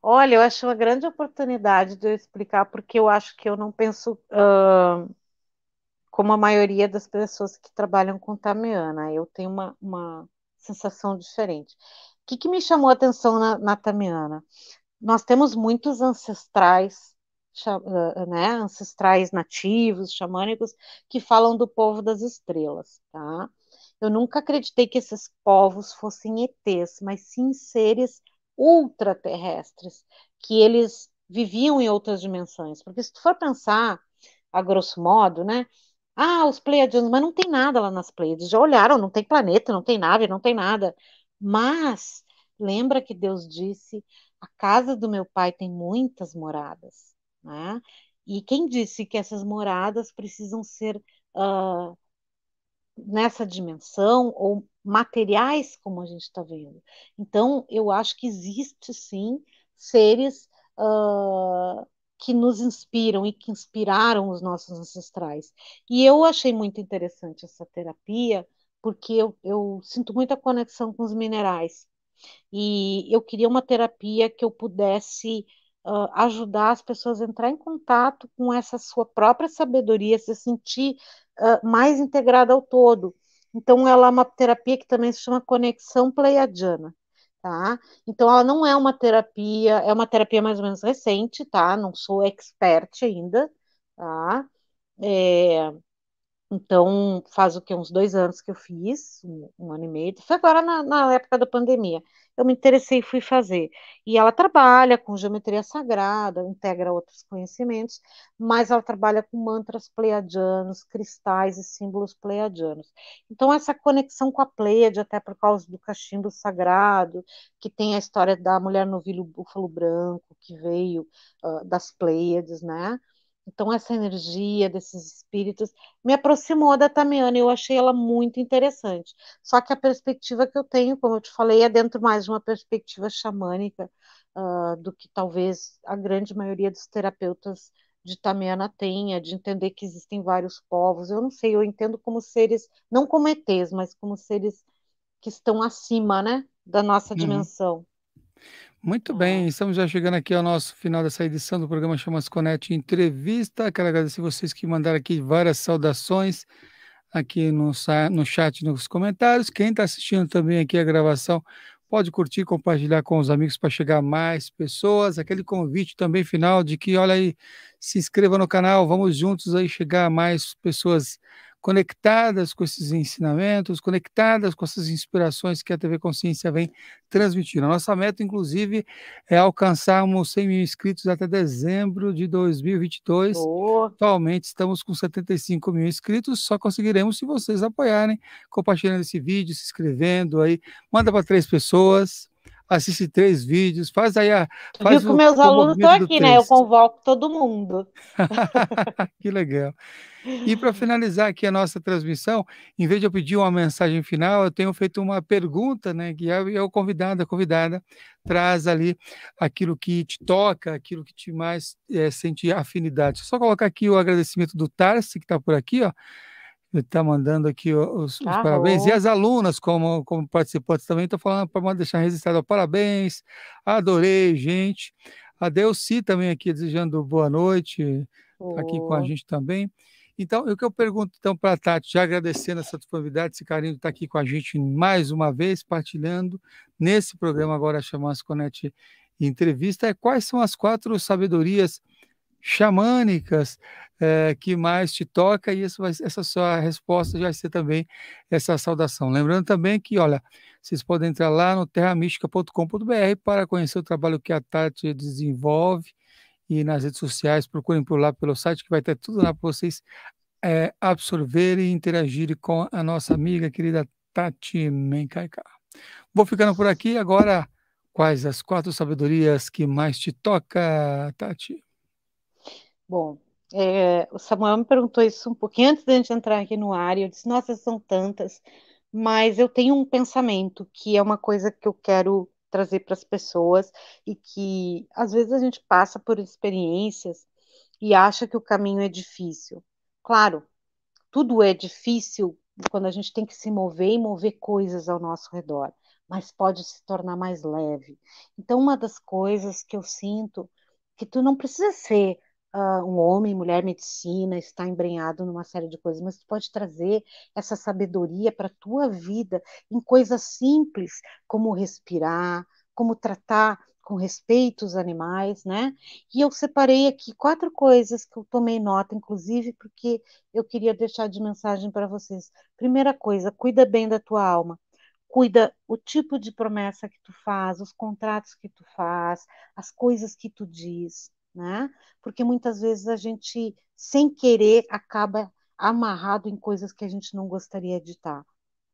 Olha, eu acho uma grande oportunidade de eu explicar, porque eu acho que eu não penso uh, como a maioria das pessoas que trabalham com Tamiana. Eu tenho uma, uma sensação diferente. O que, que me chamou a atenção na, na Tamiana? Nós temos muitos ancestrais, né, ancestrais nativos, xamânicos, que falam do povo das estrelas, tá? Eu nunca acreditei que esses povos fossem ETs, mas sim seres ultraterrestres, que eles viviam em outras dimensões. Porque se tu for pensar, a grosso modo, né, ah, os Pleiadianos, mas não tem nada lá nas Pleiades. Já olharam, não tem planeta, não tem nave, não tem nada. Mas lembra que Deus disse: a casa do meu pai tem muitas moradas, né? E quem disse que essas moradas precisam ser uh, nessa dimensão ou materiais, como a gente está vendo? Então, eu acho que existe sim seres uh, que nos inspiram e que inspiraram os nossos ancestrais. E eu achei muito interessante essa terapia, porque eu, eu sinto muita conexão com os minerais. E eu queria uma terapia que eu pudesse uh, ajudar as pessoas a entrar em contato com essa sua própria sabedoria, se sentir uh, mais integrada ao todo. Então, ela é uma terapia que também se chama Conexão Pleiadiana tá? Então ela não é uma terapia, é uma terapia mais ou menos recente, tá? Não sou expert ainda, tá? É, então, faz o que? Uns dois anos que eu fiz, um, um ano e meio. Foi agora na, na, época da pandemia. Eu me interessei e fui fazer. E ela trabalha com geometria sagrada, integra outros conhecimentos, mas ela trabalha com mantras pleiadianos, cristais e símbolos pleiadianos. Então, essa conexão com a Pleiade, até por causa do cachimbo sagrado, que tem a história da mulher novilho búfalo branco, que veio uh, das Pleiades, né? Então, essa energia desses espíritos me aproximou da Tamiana, eu achei ela muito interessante. Só que a perspectiva que eu tenho, como eu te falei, é dentro mais de uma perspectiva xamânica uh, do que talvez a grande maioria dos terapeutas de Tamiana tenha, de entender que existem vários povos. Eu não sei, eu entendo como seres, não como ETs, mas como seres que estão acima né, da nossa uhum. dimensão. Muito bem, estamos já chegando aqui ao nosso final dessa edição do programa Chamas Conect Entrevista. Quero agradecer vocês que mandaram aqui várias saudações aqui no, no chat, nos comentários. Quem está assistindo também aqui a gravação, pode curtir, compartilhar com os amigos para chegar mais pessoas. Aquele convite também final de que, olha aí, se inscreva no canal, vamos juntos aí chegar a mais pessoas conectadas com esses ensinamentos, conectadas com essas inspirações que a TV Consciência vem transmitindo. A nossa meta, inclusive, é alcançarmos 100 mil inscritos até dezembro de 2022. Oh. Atualmente estamos com 75 mil inscritos, só conseguiremos se vocês apoiarem, compartilhando esse vídeo, se inscrevendo aí. Manda para três pessoas, assiste três vídeos, faz aí a. Faz Viu que meus alunos estão aqui, né? Eu convoco todo mundo. que legal. E para finalizar aqui a nossa transmissão, em vez de eu pedir uma mensagem final, eu tenho feito uma pergunta, né? Que é, é o convidado, a convidada traz ali aquilo que te toca, aquilo que te mais é, sente afinidade. Só colocar aqui o agradecimento do Tarsi, que está por aqui, ó está mandando aqui os, os tá parabéns. E as alunas, como, como participantes, também estão falando para deixar registrado. Parabéns, adorei, gente. A Delci também aqui desejando boa noite, oh. aqui com a gente também. Então, o que eu pergunto então para a Tati, já agradecendo essa disponibilidade, esse carinho de estar tá aqui com a gente mais uma vez, partilhando nesse programa agora chamado Conect Entrevista, é quais são as quatro sabedorias xamânicas é, que mais te toca e vai, essa sua resposta já vai ser também essa saudação. Lembrando também que, olha, vocês podem entrar lá no terramística.com.br para conhecer o trabalho que a Tati desenvolve e nas redes sociais, procurem por lá pelo site que vai ter tudo lá para vocês é, absorverem e interagirem com a nossa amiga querida Tati Menkaika Vou ficando por aqui agora. Quais as quatro sabedorias que mais te toca, Tati? Bom, é, o Samuel me perguntou isso um pouquinho antes da gente entrar aqui no ar, e eu disse, nossa, são tantas, mas eu tenho um pensamento que é uma coisa que eu quero trazer para as pessoas e que às vezes a gente passa por experiências e acha que o caminho é difícil. Claro, tudo é difícil quando a gente tem que se mover e mover coisas ao nosso redor, mas pode se tornar mais leve. Então, uma das coisas que eu sinto que tu não precisa ser uh, um homem, mulher, medicina, está embrenhado numa série de coisas, mas tu pode trazer essa sabedoria para a tua vida em coisas simples, como respirar, como tratar com respeito os animais, né? E eu separei aqui quatro coisas que eu tomei nota, inclusive, porque eu queria deixar de mensagem para vocês. Primeira coisa, cuida bem da tua alma. Cuida o tipo de promessa que tu faz, os contratos que tu faz, as coisas que tu diz né? Porque muitas vezes a gente, sem querer, acaba amarrado em coisas que a gente não gostaria de estar,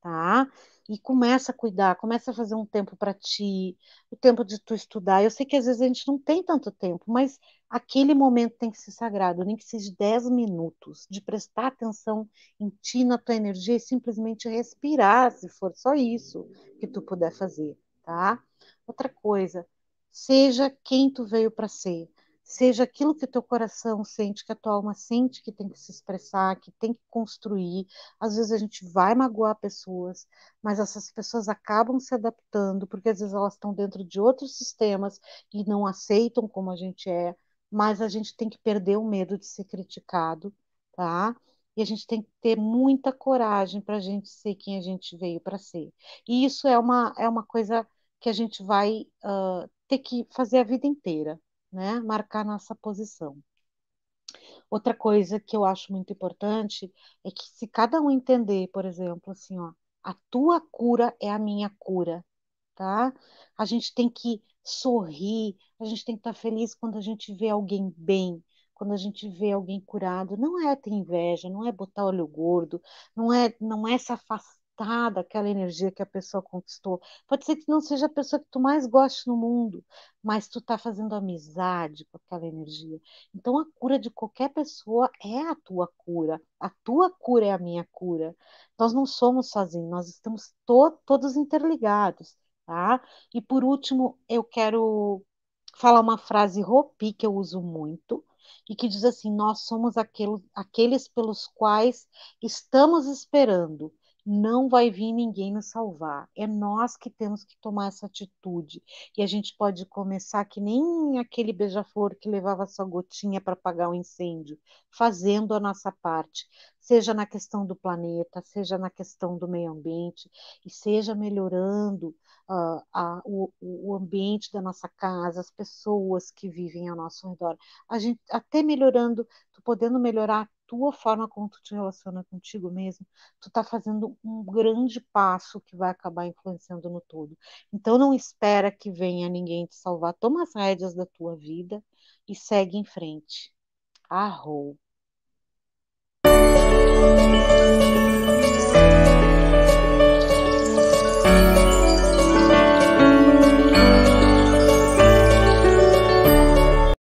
tá? E começa a cuidar, começa a fazer um tempo para ti, o tempo de tu estudar. Eu sei que às vezes a gente não tem tanto tempo, mas aquele momento tem que ser sagrado, nem que seja 10 minutos de prestar atenção em ti, na tua energia e simplesmente respirar, se for só isso que tu puder fazer, tá? Outra coisa, seja quem tu veio para ser seja aquilo que o teu coração sente, que a tua alma sente que tem que se expressar, que tem que construir. Às vezes a gente vai magoar pessoas, mas essas pessoas acabam se adaptando, porque às vezes elas estão dentro de outros sistemas e não aceitam como a gente é, mas a gente tem que perder o medo de ser criticado, tá? E a gente tem que ter muita coragem para a gente ser quem a gente veio para ser. E isso é uma, é uma coisa que a gente vai uh, ter que fazer a vida inteira né, marcar nossa posição. Outra coisa que eu acho muito importante é que se cada um entender, por exemplo, assim, ó, a tua cura é a minha cura, tá? A gente tem que sorrir, a gente tem que estar tá feliz quando a gente vê alguém bem, quando a gente vê alguém curado, não é ter inveja, não é botar olho gordo, não é não é se afastar desfrutar daquela energia que a pessoa conquistou. Pode ser que não seja a pessoa que tu mais goste no mundo, mas tu tá fazendo amizade com aquela energia. Então a cura de qualquer pessoa é a tua cura. A tua cura é a minha cura. Nós não somos sozinhos, nós estamos to todos interligados, tá? E por último, eu quero falar uma frase Ropi que eu uso muito e que diz assim: Nós somos aqueles pelos quais estamos esperando, não vai vir ninguém nos salvar. É nós que temos que tomar essa atitude. E a gente pode começar que nem aquele beija-flor que levava sua gotinha para apagar o um incêndio, fazendo a nossa parte, seja na questão do planeta, seja na questão do meio ambiente, e seja melhorando uh, a, o, o ambiente da nossa casa, as pessoas que vivem ao nosso redor. A gente até melhorando, podendo melhorar tua forma como tu te relaciona contigo mesmo, tu tá fazendo um grande passo que vai acabar influenciando no todo. Então não espera que venha ninguém te salvar, toma as rédeas da tua vida e segue em frente. Arrou.